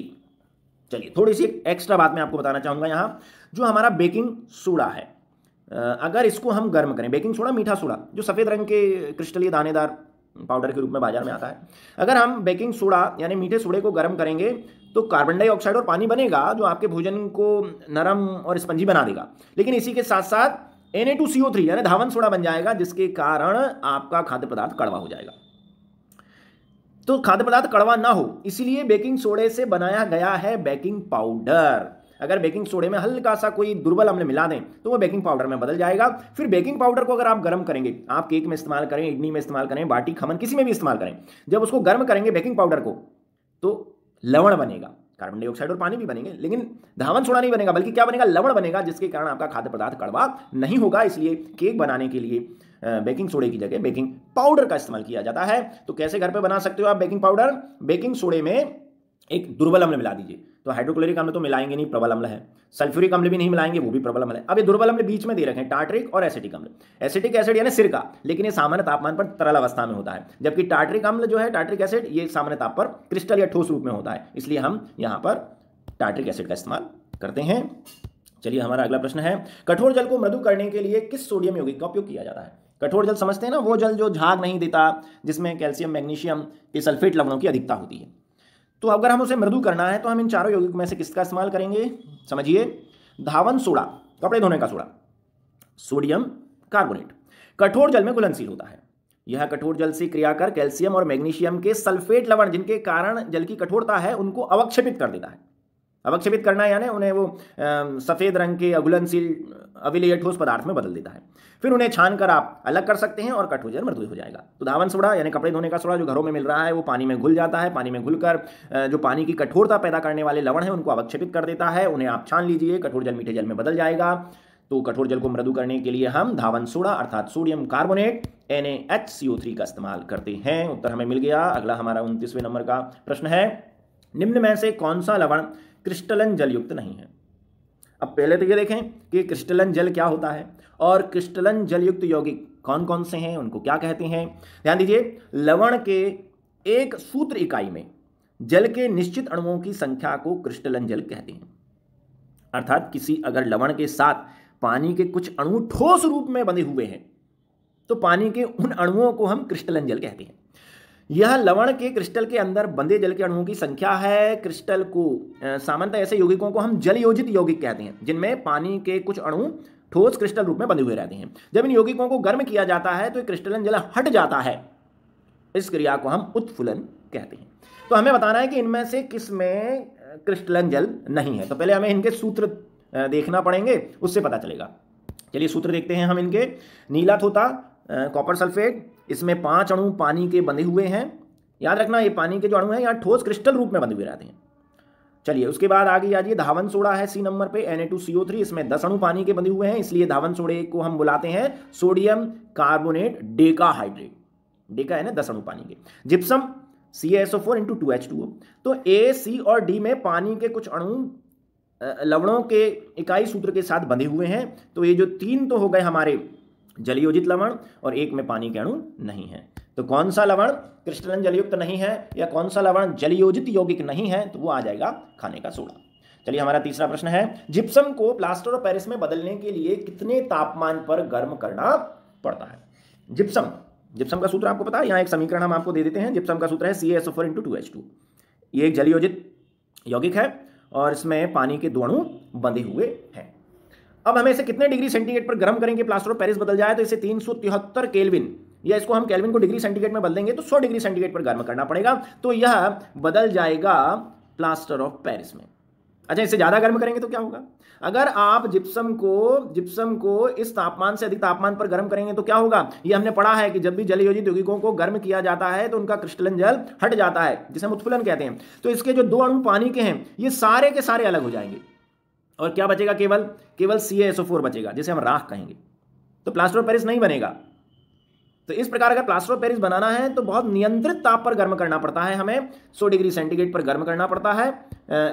चलिए थोड़ी सी एक्स्ट्रा बात मैं आपको बताना चाहूंगा यहां जो हमारा बेकिंग सोडा है अगर इसको हम गर्म करें बेकिंग सोडा मीठा सोडा जो सफ़ेद रंग के क्रिस्टलीय दानेदार पाउडर के रूप में बाजार में आता है अगर हम बेकिंग सोडा यानी मीठे सोडे को गर्म करेंगे तो कार्बन डाइऑक्साइड और पानी बनेगा जो आपके भोजन को नरम और स्पंजी बना देगा लेकिन इसी के साथ साथ N A two C O three यानी धावन सोडा बन जाएगा जिसके कारण आपका खाद्य पदार्थ कड़वा हो जाएगा तो खाद्य पदार्थ कड़वा ना हो इसीलिए बेकिंग सोडे से बनाया गया है बेकिंग पाउडर अगर बेकिंग सोडे में हल्का सा कोई दुर्बल अम्ल मिला दें तो वो बेकिंग पाउडर में बदल जाएगा फिर बेकिंग पाउडर को अगर आप गर्म करेंगे आप केक में इस्तेमाल करें इडली में इस्तेमाल करें बाटी खमन किसी में भी इस्तेमाल करें जब उसको गर्म करेंगे बेकिंग पाउडर को तो लवण बनेगा कार्बन डाइऑक्साइड और पानी भी बनेंगे लेकिन धावन सोडा नहीं बनेगा बल्कि क्या बनेगा लवण बनेगा जिसके कारण आपका खाद्य पदार्थ कड़वा नहीं होगा इसलिए केक बनाने के लिए बेकिंग सोडे की जगह बेकिंग पाउडर का इस्तेमाल किया जाता है तो कैसे घर पर बना सकते हो आप बेकिंग पाउडर बेकिंग सोडे में एक दुर्बल अम्ल मिला दीजिए तो हाइड्रोक्लोरिक अम्ल तो मिलाएंगे नहीं प्रबल अम्ल है सल्फ्यूरिक अम्ल भी नहीं मिलाएंगे वो भी प्रबल अम्ल है अब ये दुर्बल अम्ल बीच में दे रखें हैं टार्ट्रिक और एसिटिक अम्ल एसिटिक एसिड यानी सिरका लेकिन ये सामान्य तापमान पर तरल अवस्था में होता है जबकि टार्ट्रिक अम्ल जो है टार्ट्रिक एसिड ये सामान्य ताप पर क्रिस्टल या ठोस रूप में होता है इसलिए हम यहाँ पर टार्ट्रिक एसिड का इस्तेमाल करते हैं चलिए हमारा अगला प्रश्न है कठोर जल को मृदु करने के लिए किस सोडियम यौगिक का उपयोग किया जाता है कठोर जल समझते हैं ना वो जल जो झाग नहीं देता जिसमें कैल्शियम मैग्नीशियम के सल्फेट लवणों की अधिकता होती है तो अगर हम उसे मृदु करना है तो हम इन चारों यौगिक में से किसका इस्तेमाल करेंगे समझिए धावन सोडा कपड़े धोने का सोडा सोडियम कार्बोनेट कठोर जल में घुलनशील होता है यह कठोर जल से क्रिया कर कैल्शियम और मैग्नीशियम के सल्फेट लवण जिनके कारण जल की कठोरता है उनको अवक्षेपित कर देता है अवक्षेपित करना यानी उन्हें वो सफ़ेद रंग के अगुलनशील अविलेय ठोस पदार्थ में बदल देता है फिर उन्हें छान कर आप अलग कर सकते हैं और कट हो मृदु हो जाएगा तो धावन सोडा यानी कपड़े धोने का सोडा जो घरों में मिल रहा है वो पानी में घुल जाता है पानी में घुल कर जो पानी की कठोरता पैदा करने वाले लवण है उनको अवक्षेपित कर देता है उन्हें आप छान लीजिए कठोर जल मीठे जल में बदल जाएगा तो कठोर जल को मृदु करने के लिए हम धावन सोडा अर्थात सोडियम कार्बोनेट एन का इस्तेमाल करते हैं उत्तर हमें मिल गया अगला हमारा उनतीसवें नंबर का प्रश्न है निम्न में से कौन सा लवण क्रिस्टलन जल युक्त नहीं है अब पहले तो ये देखें कि क्रिस्टलन जल क्या होता है और क्रिस्टलन जलयुक्त यौगिक कौन कौन से हैं उनको क्या कहते हैं ध्यान दीजिए लवण के एक सूत्र इकाई में जल के निश्चित अणुओं की संख्या को क्रिस्टलन जल कहते हैं अर्थात किसी अगर लवण के साथ पानी के कुछ अणु ठोस रूप में बने हुए हैं तो पानी के उन अणुओं को हम क्रिस्टलन जल कहते हैं यह लवण के क्रिस्टल के अंदर बंदे जल के अणुओं की संख्या है क्रिस्टल को सामान्यतः ऐसे यौगिकों को हम जल योजित यौगिक कहते हैं जिनमें पानी के कुछ अणु ठोस क्रिस्टल रूप में बंधे हुए रहते हैं जब इन यौगिकों को गर्म किया जाता है तो क्रिस्टलन जल हट जाता है इस क्रिया को हम उत्फुलन कहते हैं तो हमें बताना है कि इनमें से किस में क्रिस्टलन जल नहीं है तो पहले हमें इनके सूत्र देखना पड़ेंगे उससे पता चलेगा चलिए सूत्र देखते हैं हम इनके नीला थोता कॉपर सल्फेट इसमें पांच अणु पानी के बंधे हुए हैं याद रखना ये पानी के जो अणु हैं यहाँ ठोस क्रिस्टल रूप में बंधे हुए रहते हैं चलिए उसके बाद आगे आ जाइए धावन सोडा है सी नंबर पे एन इसमें दस अणु पानी के बंधे हुए हैं इसलिए धावन सोडे को हम बुलाते हैं सोडियम कार्बोनेट डेकाहाइड्रेट डेका है ना दस अणु पानी के gypsum C S O four into two H two तो ए सी और डी में पानी के कुछ अणु लवणों के इकाई सूत्र के साथ बंधे हुए हैं तो ये जो तीन तो हो गए हमारे जलयोजित लवण और एक में पानी के अणु नहीं है तो कौन सा लवण क्रिस्टलन जलयुक्त नहीं है या कौन सा लवण जलयोजित यौगिक नहीं है तो वो आ जाएगा खाने का सोडा चलिए हमारा तीसरा प्रश्न है जिप्सम को प्लास्टर और पेरिस में बदलने के लिए कितने तापमान पर गर्म करना पड़ता है जिप्सम जिप्सम का सूत्र आपको पता है यहाँ एक समीकरण हम आपको दे देते हैं जिप्सम का सूत्र है C S four into two H two ये एक जलयोजित यौगिक है और इसमें पानी के दो अणु बंधे हुए हैं अब हमें इसे कितने डिग्री सेंटीग्रेड पर गर्म करेंगे प्लास्टर ऑफ पेरिस बदल जाए तो इसे तीन सौ तिहत्तर केल्विन या इसको हम केल्विन को डिग्री सेंटीग्रेड में बदलेंगे तो सौ डिग्री सेंटीग्रेड पर गर्म करना पड़ेगा तो यह बदल जाएगा प्लास्टर ऑफ पेरिस में अच्छा इससे ज़्यादा गर्म करेंगे तो क्या होगा अगर आप जिप्सम को जिप्सम को इस तापमान से अधिक तापमान पर गर्म करेंगे तो क्या होगा ये हमने पढ़ा है कि जब भी जलयोजित यौगिकों को गर्म किया जाता है तो उनका क्रिस्टलन जल हट जाता है जिसे हम उत्फुलन कहते हैं तो इसके जो दो अणु पानी के हैं ये सारे के सारे अलग हो जाएंगे और क्या बचेगा केवल केवल सी एस ओ फोर बचेगा जिसे हम राख कहेंगे तो प्लास्टर ऑफ पेरिस नहीं बनेगा तो इस प्रकार अगर प्लास्टर ऑफ पेरिस बनाना है तो बहुत नियंत्रित ताप पर गर्म करना पड़ता है हमें सौ डिग्री सेंटीग्रेड पर गर्म करना पड़ता है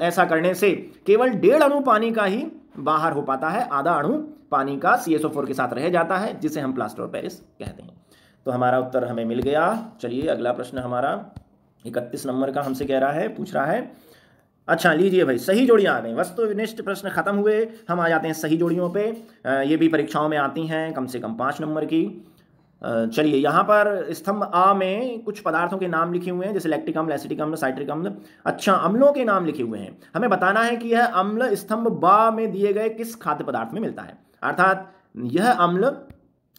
ऐसा करने से केवल डेढ़ अणु पानी का ही बाहर हो पाता है आधा अणु पानी का सी एस ओ फोर के साथ रह जाता है जिसे हम प्लास्टर ऑफ पेरिस कहते हैं तो हमारा उत्तर हमें मिल गया चलिए अगला प्रश्न हमारा इकतीस नंबर का हमसे कह रहा है पूछ रहा है अच्छा लीजिए भाई सही जोड़ियाँ आ गई वस्तुनिष्ठ प्रश्न खत्म हुए हम आ जाते हैं सही जोड़ियों पे ये भी परीक्षाओं में आती हैं कम से कम पाँच नंबर की चलिए यहाँ पर स्तंभ आ में कुछ पदार्थों के नाम लिखे हुए हैं जैसे लैक्टिक अम्ल एसिटिक अम्ल साइट्रिक अम्ल अच्छा अम्लों के नाम लिखे हुए हैं हमें बताना है कि यह अम्ल स्तंभ बा में दिए गए किस खाद्य पदार्थ में मिलता है अर्थात यह अम्ल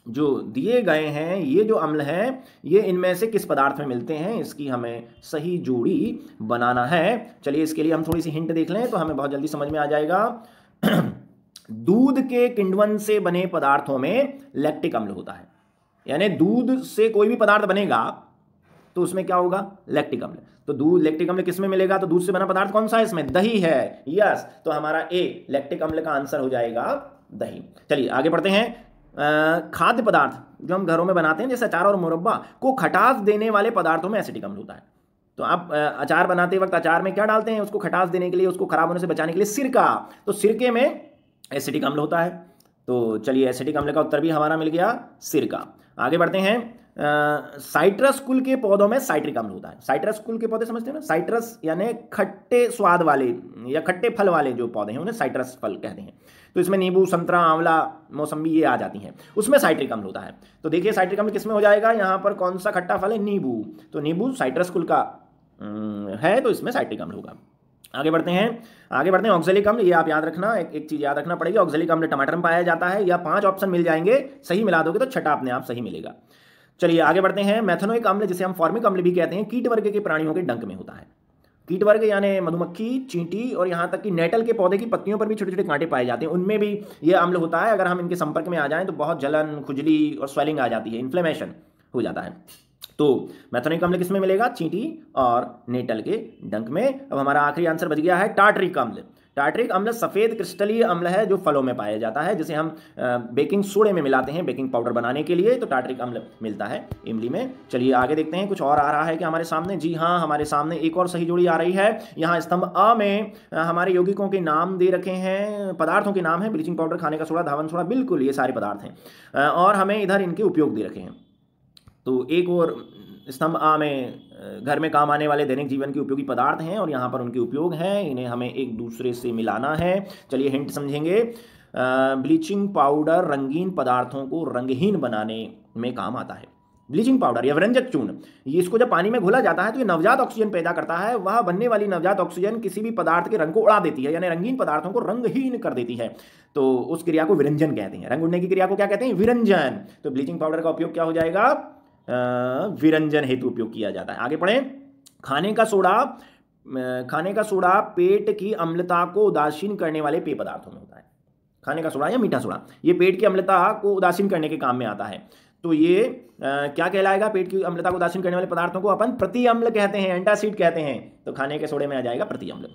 जो दिए गए हैं ये जो अम्ल है ये इनमें से किस पदार्थ में मिलते हैं इसकी हमें सही जोड़ी बनाना है चलिए इसके लिए हम थोड़ी सी हिंट देख लें तो हमें बहुत जल्दी समझ में आ जाएगा दूध के किंडवन से बने पदार्थों में लैक्टिक अम्ल होता है यानी दूध से कोई भी पदार्थ बनेगा तो उसमें क्या होगा लैक्टिक अम्ल तो दूध लैक्टिक अम्ल किसमें मिलेगा तो दूध से बना पदार्थ कौन सा है इसमें दही है यस तो हमारा ए लैक्टिक अम्ल का आंसर हो जाएगा दही चलिए आगे बढ़ते हैं खाद्य पदार्थ जो हम घरों में बनाते हैं जैसे अचार और मुरब्बा को खटास देने वाले पदार्थों में एसिडिक अम्ल होता है तो आप अचार बनाते वक्त अचार में क्या डालते हैं उसको खटास देने के लिए उसको खराब होने से बचाने के लिए सिरका तो सिरके में एसिडिक अम्ल होता है तो चलिए एसिडिक अम्ल का उत्तर भी हमारा मिल गया सिरका आगे बढ़ते हैं साइट्रस कुल के पौधों में साइट्रिक अम्ल होता है साइट्रस कुल के पौधे समझते हो ना साइट्रस यानी खट्टे स्वाद वाले या खट्टे फल वाले जो पौधे हैं उन्हें साइट्रस फल कहते हैं तो इसमें नींबू संतरा आंवला मौसम्बी ये आ जाती हैं उसमें साइट्रिक अम्ल होता है तो देखिए साइट्रिक अम्ल किसमें हो जाएगा यहाँ पर कौन सा खट्टा फल है नींबू तो नींबू साइट्रस कुल का है तो इसमें साइट्रिक अम्ल होगा आगे बढ़ते हैं आगे बढ़ते हैं ऑक्जेलिक अम्ल ये आप याद रखना एक एक चीज़ याद रखना पड़ेगी ऑक्जेलिक अम्ल टमाटर में पाया जाता है या पांच ऑप्शन मिल जाएंगे सही मिला दोगे तो छठा अपने आप सही मिलेगा चलिए आगे बढ़ते हैं मैथनोइक अम्ल जिसे हम फॉर्मिक अम्ल भी कहते हैं कीट वर्ग के प्राणियों के डंक में होता है कीट वर्ग यानी मधुमक्खी चींटी और यहाँ तक कि नेटल के पौधे की पत्तियों पर भी छोटे छोटे कांटे पाए जाते हैं उनमें भी ये अम्ल होता है अगर हम इनके संपर्क में आ जाएं तो बहुत जलन खुजली और स्वेलिंग आ जाती है इन्फ्लेमेशन हो जाता है तो मैथोनिक अम्ल किसमें मिलेगा चींटी और नेटल के डंक में अब हमारा आखिरी आंसर बच गया है टाटरिक अम्ल टार्टरिक अम्ल सफ़ेद क्रिस्टलीय अम्ल है जो फलों में पाया जाता है जिसे हम बेकिंग सोडे में मिलाते हैं बेकिंग पाउडर बनाने के लिए तो टार्टरिक अम्ल मिलता है इमली में चलिए आगे देखते हैं कुछ और आ रहा है कि हमारे सामने जी हाँ हमारे सामने एक और सही जोड़ी आ रही है यहाँ स्तंभ अ में हमारे यौगिकों के नाम दे रखे हैं पदार्थों के नाम है ब्लीचिंग पाउडर खाने का सोडा धावन सोडा बिल्कुल ये सारे पदार्थ हैं और हमें इधर इनके उपयोग दे रखे हैं तो एक और स्तंभ आ में घर में काम आने वाले दैनिक जीवन के उपयोगी पदार्थ हैं और यहाँ पर उनके उपयोग हैं इन्हें हमें एक दूसरे से मिलाना है चलिए हिंट समझेंगे ब्लीचिंग पाउडर रंगीन पदार्थों को रंगहीन बनाने में काम आता है ब्लीचिंग पाउडर या व्यंजक चूर्ण ये इसको जब पानी में घोला जाता है तो ये नवजात ऑक्सीजन पैदा करता है वह बनने वाली नवजात ऑक्सीजन किसी भी पदार्थ के रंग को उड़ा देती है यानी रंगीन पदार्थों को रंगहीन कर देती है तो उस क्रिया को विरंजन कहते हैं रंग उड़ने की क्रिया को क्या कहते हैं विरंजन तो ब्लीचिंग पाउडर का उपयोग क्या हो जाएगा विरंजन हेतु उपयोग किया जाता है आगे पढ़ें खाने का सोडा खाने का सोडा पेट की अम्लता को उदासीन करने वाले पेय पदार्थों में होता है खाने का सोडा या मीठा सोडा ये पेट की अम्लता को उदासीन करने के काम में आता है तो ये आ, क्या कहलाएगा पेट की अम्लता को उदासीन करने वाले पदार्थों को अपन प्रति अम्ल कहते हैं एंटासिड कहते हैं तो खाने के सोडे में आ जाएगा प्रति अम्ल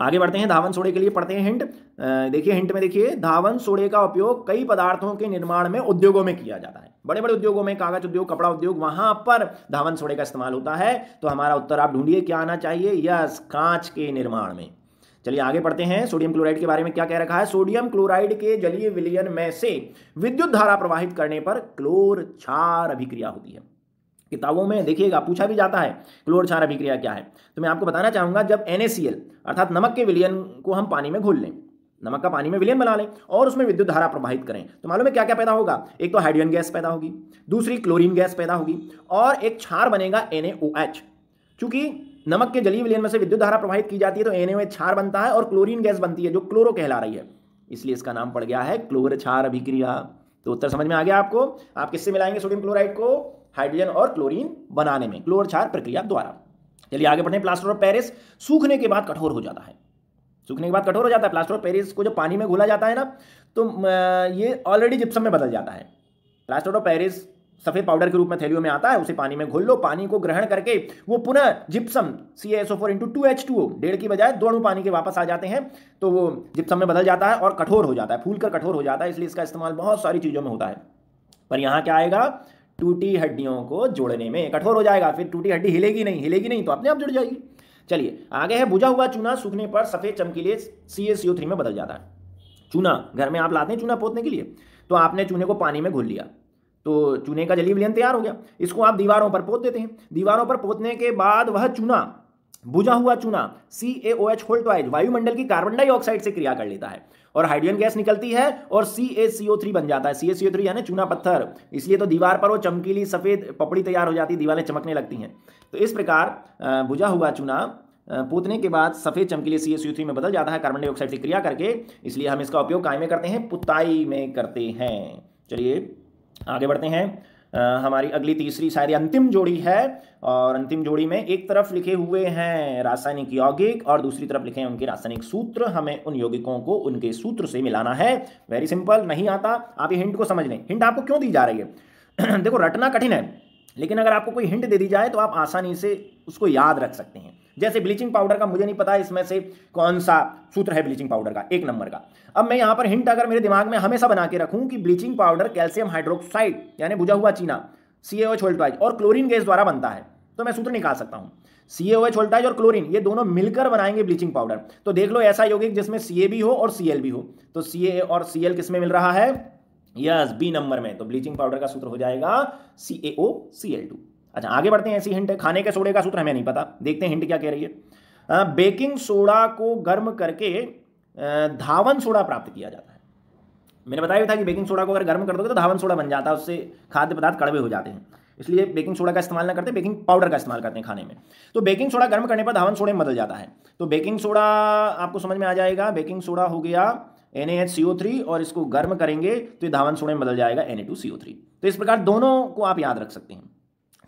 आगे बढ़ते हैं धावन सोडे के लिए पढ़ते हैं हिंट देखिए हिंट में देखिए धावन सोडे का उपयोग कई पदार्थों के निर्माण में उद्योगों में किया जाता है बड़े बड़े उद्योगों में कागज उद्योग कपड़ा उद्योग वहां पर धावन सोडे का इस्तेमाल होता है तो हमारा उत्तर आप ढूंढिए क्या आना चाहिए यस कांच के निर्माण में चलिए आगे पढ़ते हैं सोडियम क्लोराइड के बारे में क्या कह रखा है सोडियम क्लोराइड के जलीय विलयन में से विद्युत धारा प्रवाहित करने पर क्लोर क्षार अभिक्रिया होती है किताबों में देखिएगा पूछा भी जाता है क्लोर अभिक्रिया क्या है तो मैं आपको बताना चाहूंगा जब एन अर्थात नमक के विलियन को हम पानी में घोल लें नमक का पानी में विलियन बना लें और उसमें विद्युत धारा प्रवाहित करें तो मालूम है क्या क्या पैदा होगा एक तो हाइड्रोजन गैस पैदा होगी दूसरी क्लोरीन गैस पैदा होगी और एक छार बनेगा एन चूंकि नमक के जलीय विलियन में से विद्युत धारा प्रवाहित की जाती है तो एन छार बनता है और क्लोरीन गैस बनती है जो क्लोरो कहला रही है इसलिए इसका नाम पड़ गया है क्लोर अभिक्रिया तो उत्तर समझ में आ गया आपको आप किससे मिलाएंगे सोडियम क्लोराइड को हाइड्रोजन और क्लोरीन बनाने में क्लोर क्षार प्रक्रिया द्वारा चलिए आगे बढ़ने प्लास्टर ऑफ पेरिस सूखने के बाद कठोर हो जाता है सूखने के बाद कठोर हो जाता है प्लास्टर ऑफ पेरिस को जब पानी में घोला जाता है ना तो ये ऑलरेडी जिप्सम में बदल जाता है प्लास्टर ऑफ पेरिस सफेद पाउडर के रूप में थैलियों में आता है उसे पानी में घोल लो पानी को ग्रहण करके वो पुनः gypsum C S O four into two H two डेढ़ की बजाय दो पानी के वापस आ जाते हैं तो वो जिप्सम में बदल जाता है और कठोर हो जाता है फूल कर कठोर हो जाता है इसलिए इसका इस्तेमाल बहुत सारी चीज़ों में होता है पर यहां क्या आएगा टूटी हड्डियों को जोड़ने में कठोर हो जाएगा फिर टूटी हड्डी हिलेगी नहीं हिलेगी नहीं तो अपने आप जुड़ जाएगी चलिए आगे है बुझा हुआ चूना सूखने पर सफेद चमकीले सी एस थ्री में बदल जाता है चूना घर में आप लाते हैं चूना पोतने के लिए तो आपने चूने को पानी में घोल लिया तो चूने का जलीय विलयन तैयार हो गया इसको आप दीवारों पर पोत देते हैं दीवारों पर पोतने के बाद वह चूना बुझा हुआ चूना सी ए ओ एच होल्टवाइज वायुमंडल की कार्बन डाइऑक्साइड से क्रिया कर लेता है और हाइड्रोजन गैस निकलती है और सी ए सी ओ थ्री बन जाता है सी ए सी ओ थ्री यानी चूना पत्थर इसलिए तो दीवार पर वो चमकीली सफेद पपड़ी तैयार हो जाती है दीवारें चमकने लगती हैं तो इस प्रकार बुझा हुआ चूना पोतने के बाद सफ़ेद चमकीली सी ए सी ओ थ्री में बदल जाता है कार्बन डाइऑक्साइड से क्रिया करके इसलिए हम इसका उपयोग काय में करते हैं पुताई में करते हैं चलिए आगे बढ़ते हैं आ, हमारी अगली तीसरी शायद अंतिम जोड़ी है और अंतिम जोड़ी में एक तरफ लिखे हुए हैं रासायनिक यौगिक और दूसरी तरफ लिखे हैं उनके रासायनिक सूत्र हमें उन यौगिकों को उनके सूत्र से मिलाना है वेरी सिंपल नहीं आता आप ये हिंट को समझ लें हिंट आपको क्यों दी जा रही है देखो रटना कठिन है लेकिन अगर आपको कोई हिंट दे दी जाए तो आप आसानी से उसको याद रख सकते हैं जैसे ब्लीचिंग पाउडर का मुझे नहीं पता इसमें से कौन सा सूत्र है ब्लीचिंग पाउडर का एक नंबर का अब मैं यहां पर हिंट अगर मेरे दिमाग में हमेशा बना के रखूं कि ब्लीचिंग पाउडर कैल्सियम हाइड्रोक्साइड यानी बुझा हुआ चीना सी एच वोल्टाइज और क्लोरीन गैस द्वारा बनता है तो मैं सूत्र निकाल सकता हूँ सी एच वोल्टाइज और क्लोरीन ये दोनों मिलकर बनाएंगे ब्लीचिंग पाउडर तो देख लो ऐसा यौगिक जिसमें सी भी हो और सी भी हो तो सी और सी किसमें मिल रहा है यस बी नंबर में तो ब्लीचिंग पाउडर का सूत्र हो जाएगा सी ए ओ सी एल टू अच्छा आगे बढ़ते हैं ऐसी हिंट खाने के सोडे का सूत्र हमें नहीं पता देखते हैं हिंट क्या कह रही है आ, बेकिंग सोडा को गर्म करके धावन सोडा प्राप्त किया जाता है मैंने बताया भी था कि बेकिंग सोडा को अगर गर्म कर दोगे तो धावन सोडा बन जाता है उससे खाद्य पदार्थ कड़वे हो जाते हैं इसलिए बेकिंग सोडा का इस्तेमाल ना करते बेकिंग पाउडर का इस्तेमाल करते हैं खाने में तो बेकिंग सोडा गर्म करने पर धावन सोडे में बदल जाता है तो बेकिंग सोडा आपको समझ में आ जाएगा बेकिंग सोडा हो गया N H C O three और इसको गर्म करेंगे तो ये धावन सोडे में बदल जाएगा N A two C O three तो इस प्रकार दोनों को आप याद रख सकते हैं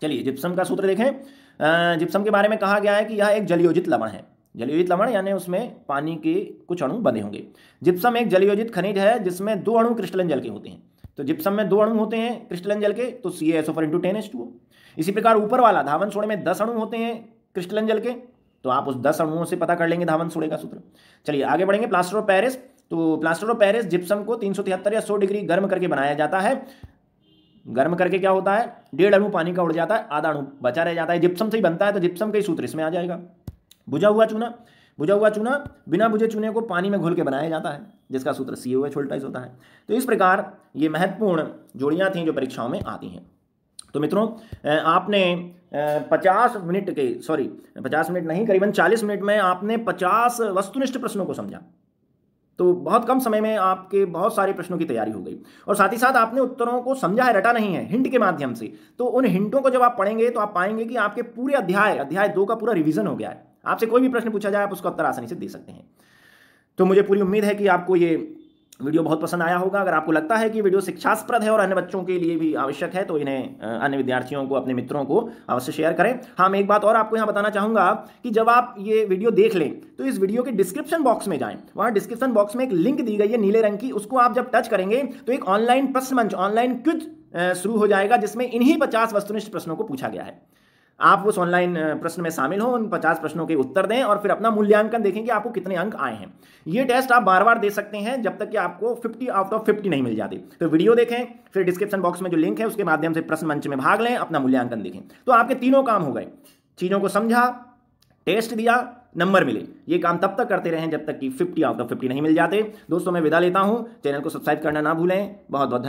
चलिए जिप्सम का सूत्र देखें जिप्सम के बारे में कहा गया है कि यह एक जलयोजित लवण है जलयोजित लवण यानी उसमें पानी के कुछ अणु बने होंगे जिप्सम एक जलयोजित खनिज है जिसमें दो अणु क्रिस्टलन जल के होते हैं तो जिप्सम में दो अणु होते हैं क्रिस्टलन जल के तो C S O four into ten S two इसी प्रकार ऊपर वाला धावन सोड़े में दस अणु होते हैं क्रिस्टलन जल के तो आप उस दस अणुओं से पता कर लेंगे धावन सोड़े का सूत्र चलिए आगे बढ़ेंगे प्लास्टर ऑफ पेरिस तो प्लास्टर ऑफ पैरिस जिप्सम को तीन या सौ डिग्री गर्म करके बनाया जाता है गर्म करके क्या होता है डेढ़ अणु पानी का उड़ जाता है आधा अणु बचा रह जाता है जिप्सम से ही बनता है तो जिप्सम का सूत्र इसमें आ जाएगा बुझा हुआ चूना बुझा हुआ चूना बिना बुझे चूने को पानी में घोल के बनाया जाता है जिसका सूत्र सी ओ एच होता है तो इस प्रकार ये महत्वपूर्ण जोड़ियाँ थी जो परीक्षाओं में आती हैं तो मित्रों आपने पचास मिनट के सॉरी पचास मिनट नहीं करीबन चालीस मिनट में आपने पचास वस्तुनिष्ठ प्रश्नों को समझा तो बहुत कम समय में आपके बहुत सारे प्रश्नों की तैयारी हो गई और साथ ही साथ आपने उत्तरों को समझा है रटा नहीं है हिंट के माध्यम से तो उन हिंटों को जब आप पढ़ेंगे तो आप पाएंगे कि आपके पूरे अध्याय अध्याय दो का पूरा रिविजन हो गया है आपसे कोई भी प्रश्न पूछा जाए आप उसका उत्तर आसानी से दे सकते हैं तो मुझे पूरी उम्मीद है कि आपको ये वीडियो बहुत पसंद आया होगा अगर आपको लगता है कि वीडियो शिक्षास्प्रद है और अन्य बच्चों के लिए भी आवश्यक है तो इन्हें अन्य विद्यार्थियों को अपने मित्रों को अवश्य शेयर करें हाँ मैं एक बात और आपको यहाँ बताना चाहूँगा कि जब आप ये वीडियो देख लें तो इस वीडियो के डिस्क्रिप्शन बॉक्स में जाएं वहाँ डिस्क्रिप्शन बॉक्स में एक लिंक दी गई है नीले रंग की उसको आप जब टच करेंगे तो एक ऑनलाइन प्रश्न मंच ऑनलाइन क्विज शुरू हो जाएगा जिसमें इन्हीं पचास वस्तुनिष्ठ प्रश्नों को पूछा गया है आप उस ऑनलाइन प्रश्न में शामिल हों उन पचास प्रश्नों के उत्तर दें और फिर अपना मूल्यांकन देखें कि आपको कितने अंक आए हैं ये टेस्ट आप बार बार दे सकते हैं जब तक कि आपको 50 आउट ऑफ 50 नहीं मिल जाती तो वीडियो देखें फिर डिस्क्रिप्शन बॉक्स में जो लिंक है उसके माध्यम से प्रश्न मंच में भाग लें अपना मूल्यांकन देखें तो आपके तीनों काम हो गए चीज़ों को समझा टेस्ट दिया नंबर मिले ये काम तब तक करते रहें जब तक कि फिफ्टी आउट ऑफ फिफ्टी नहीं मिल जाते दोस्तों मैं विदा लेता हूं चैनल को सब्सक्राइब करना ना भूलें बहुत बहुत धन्यवाद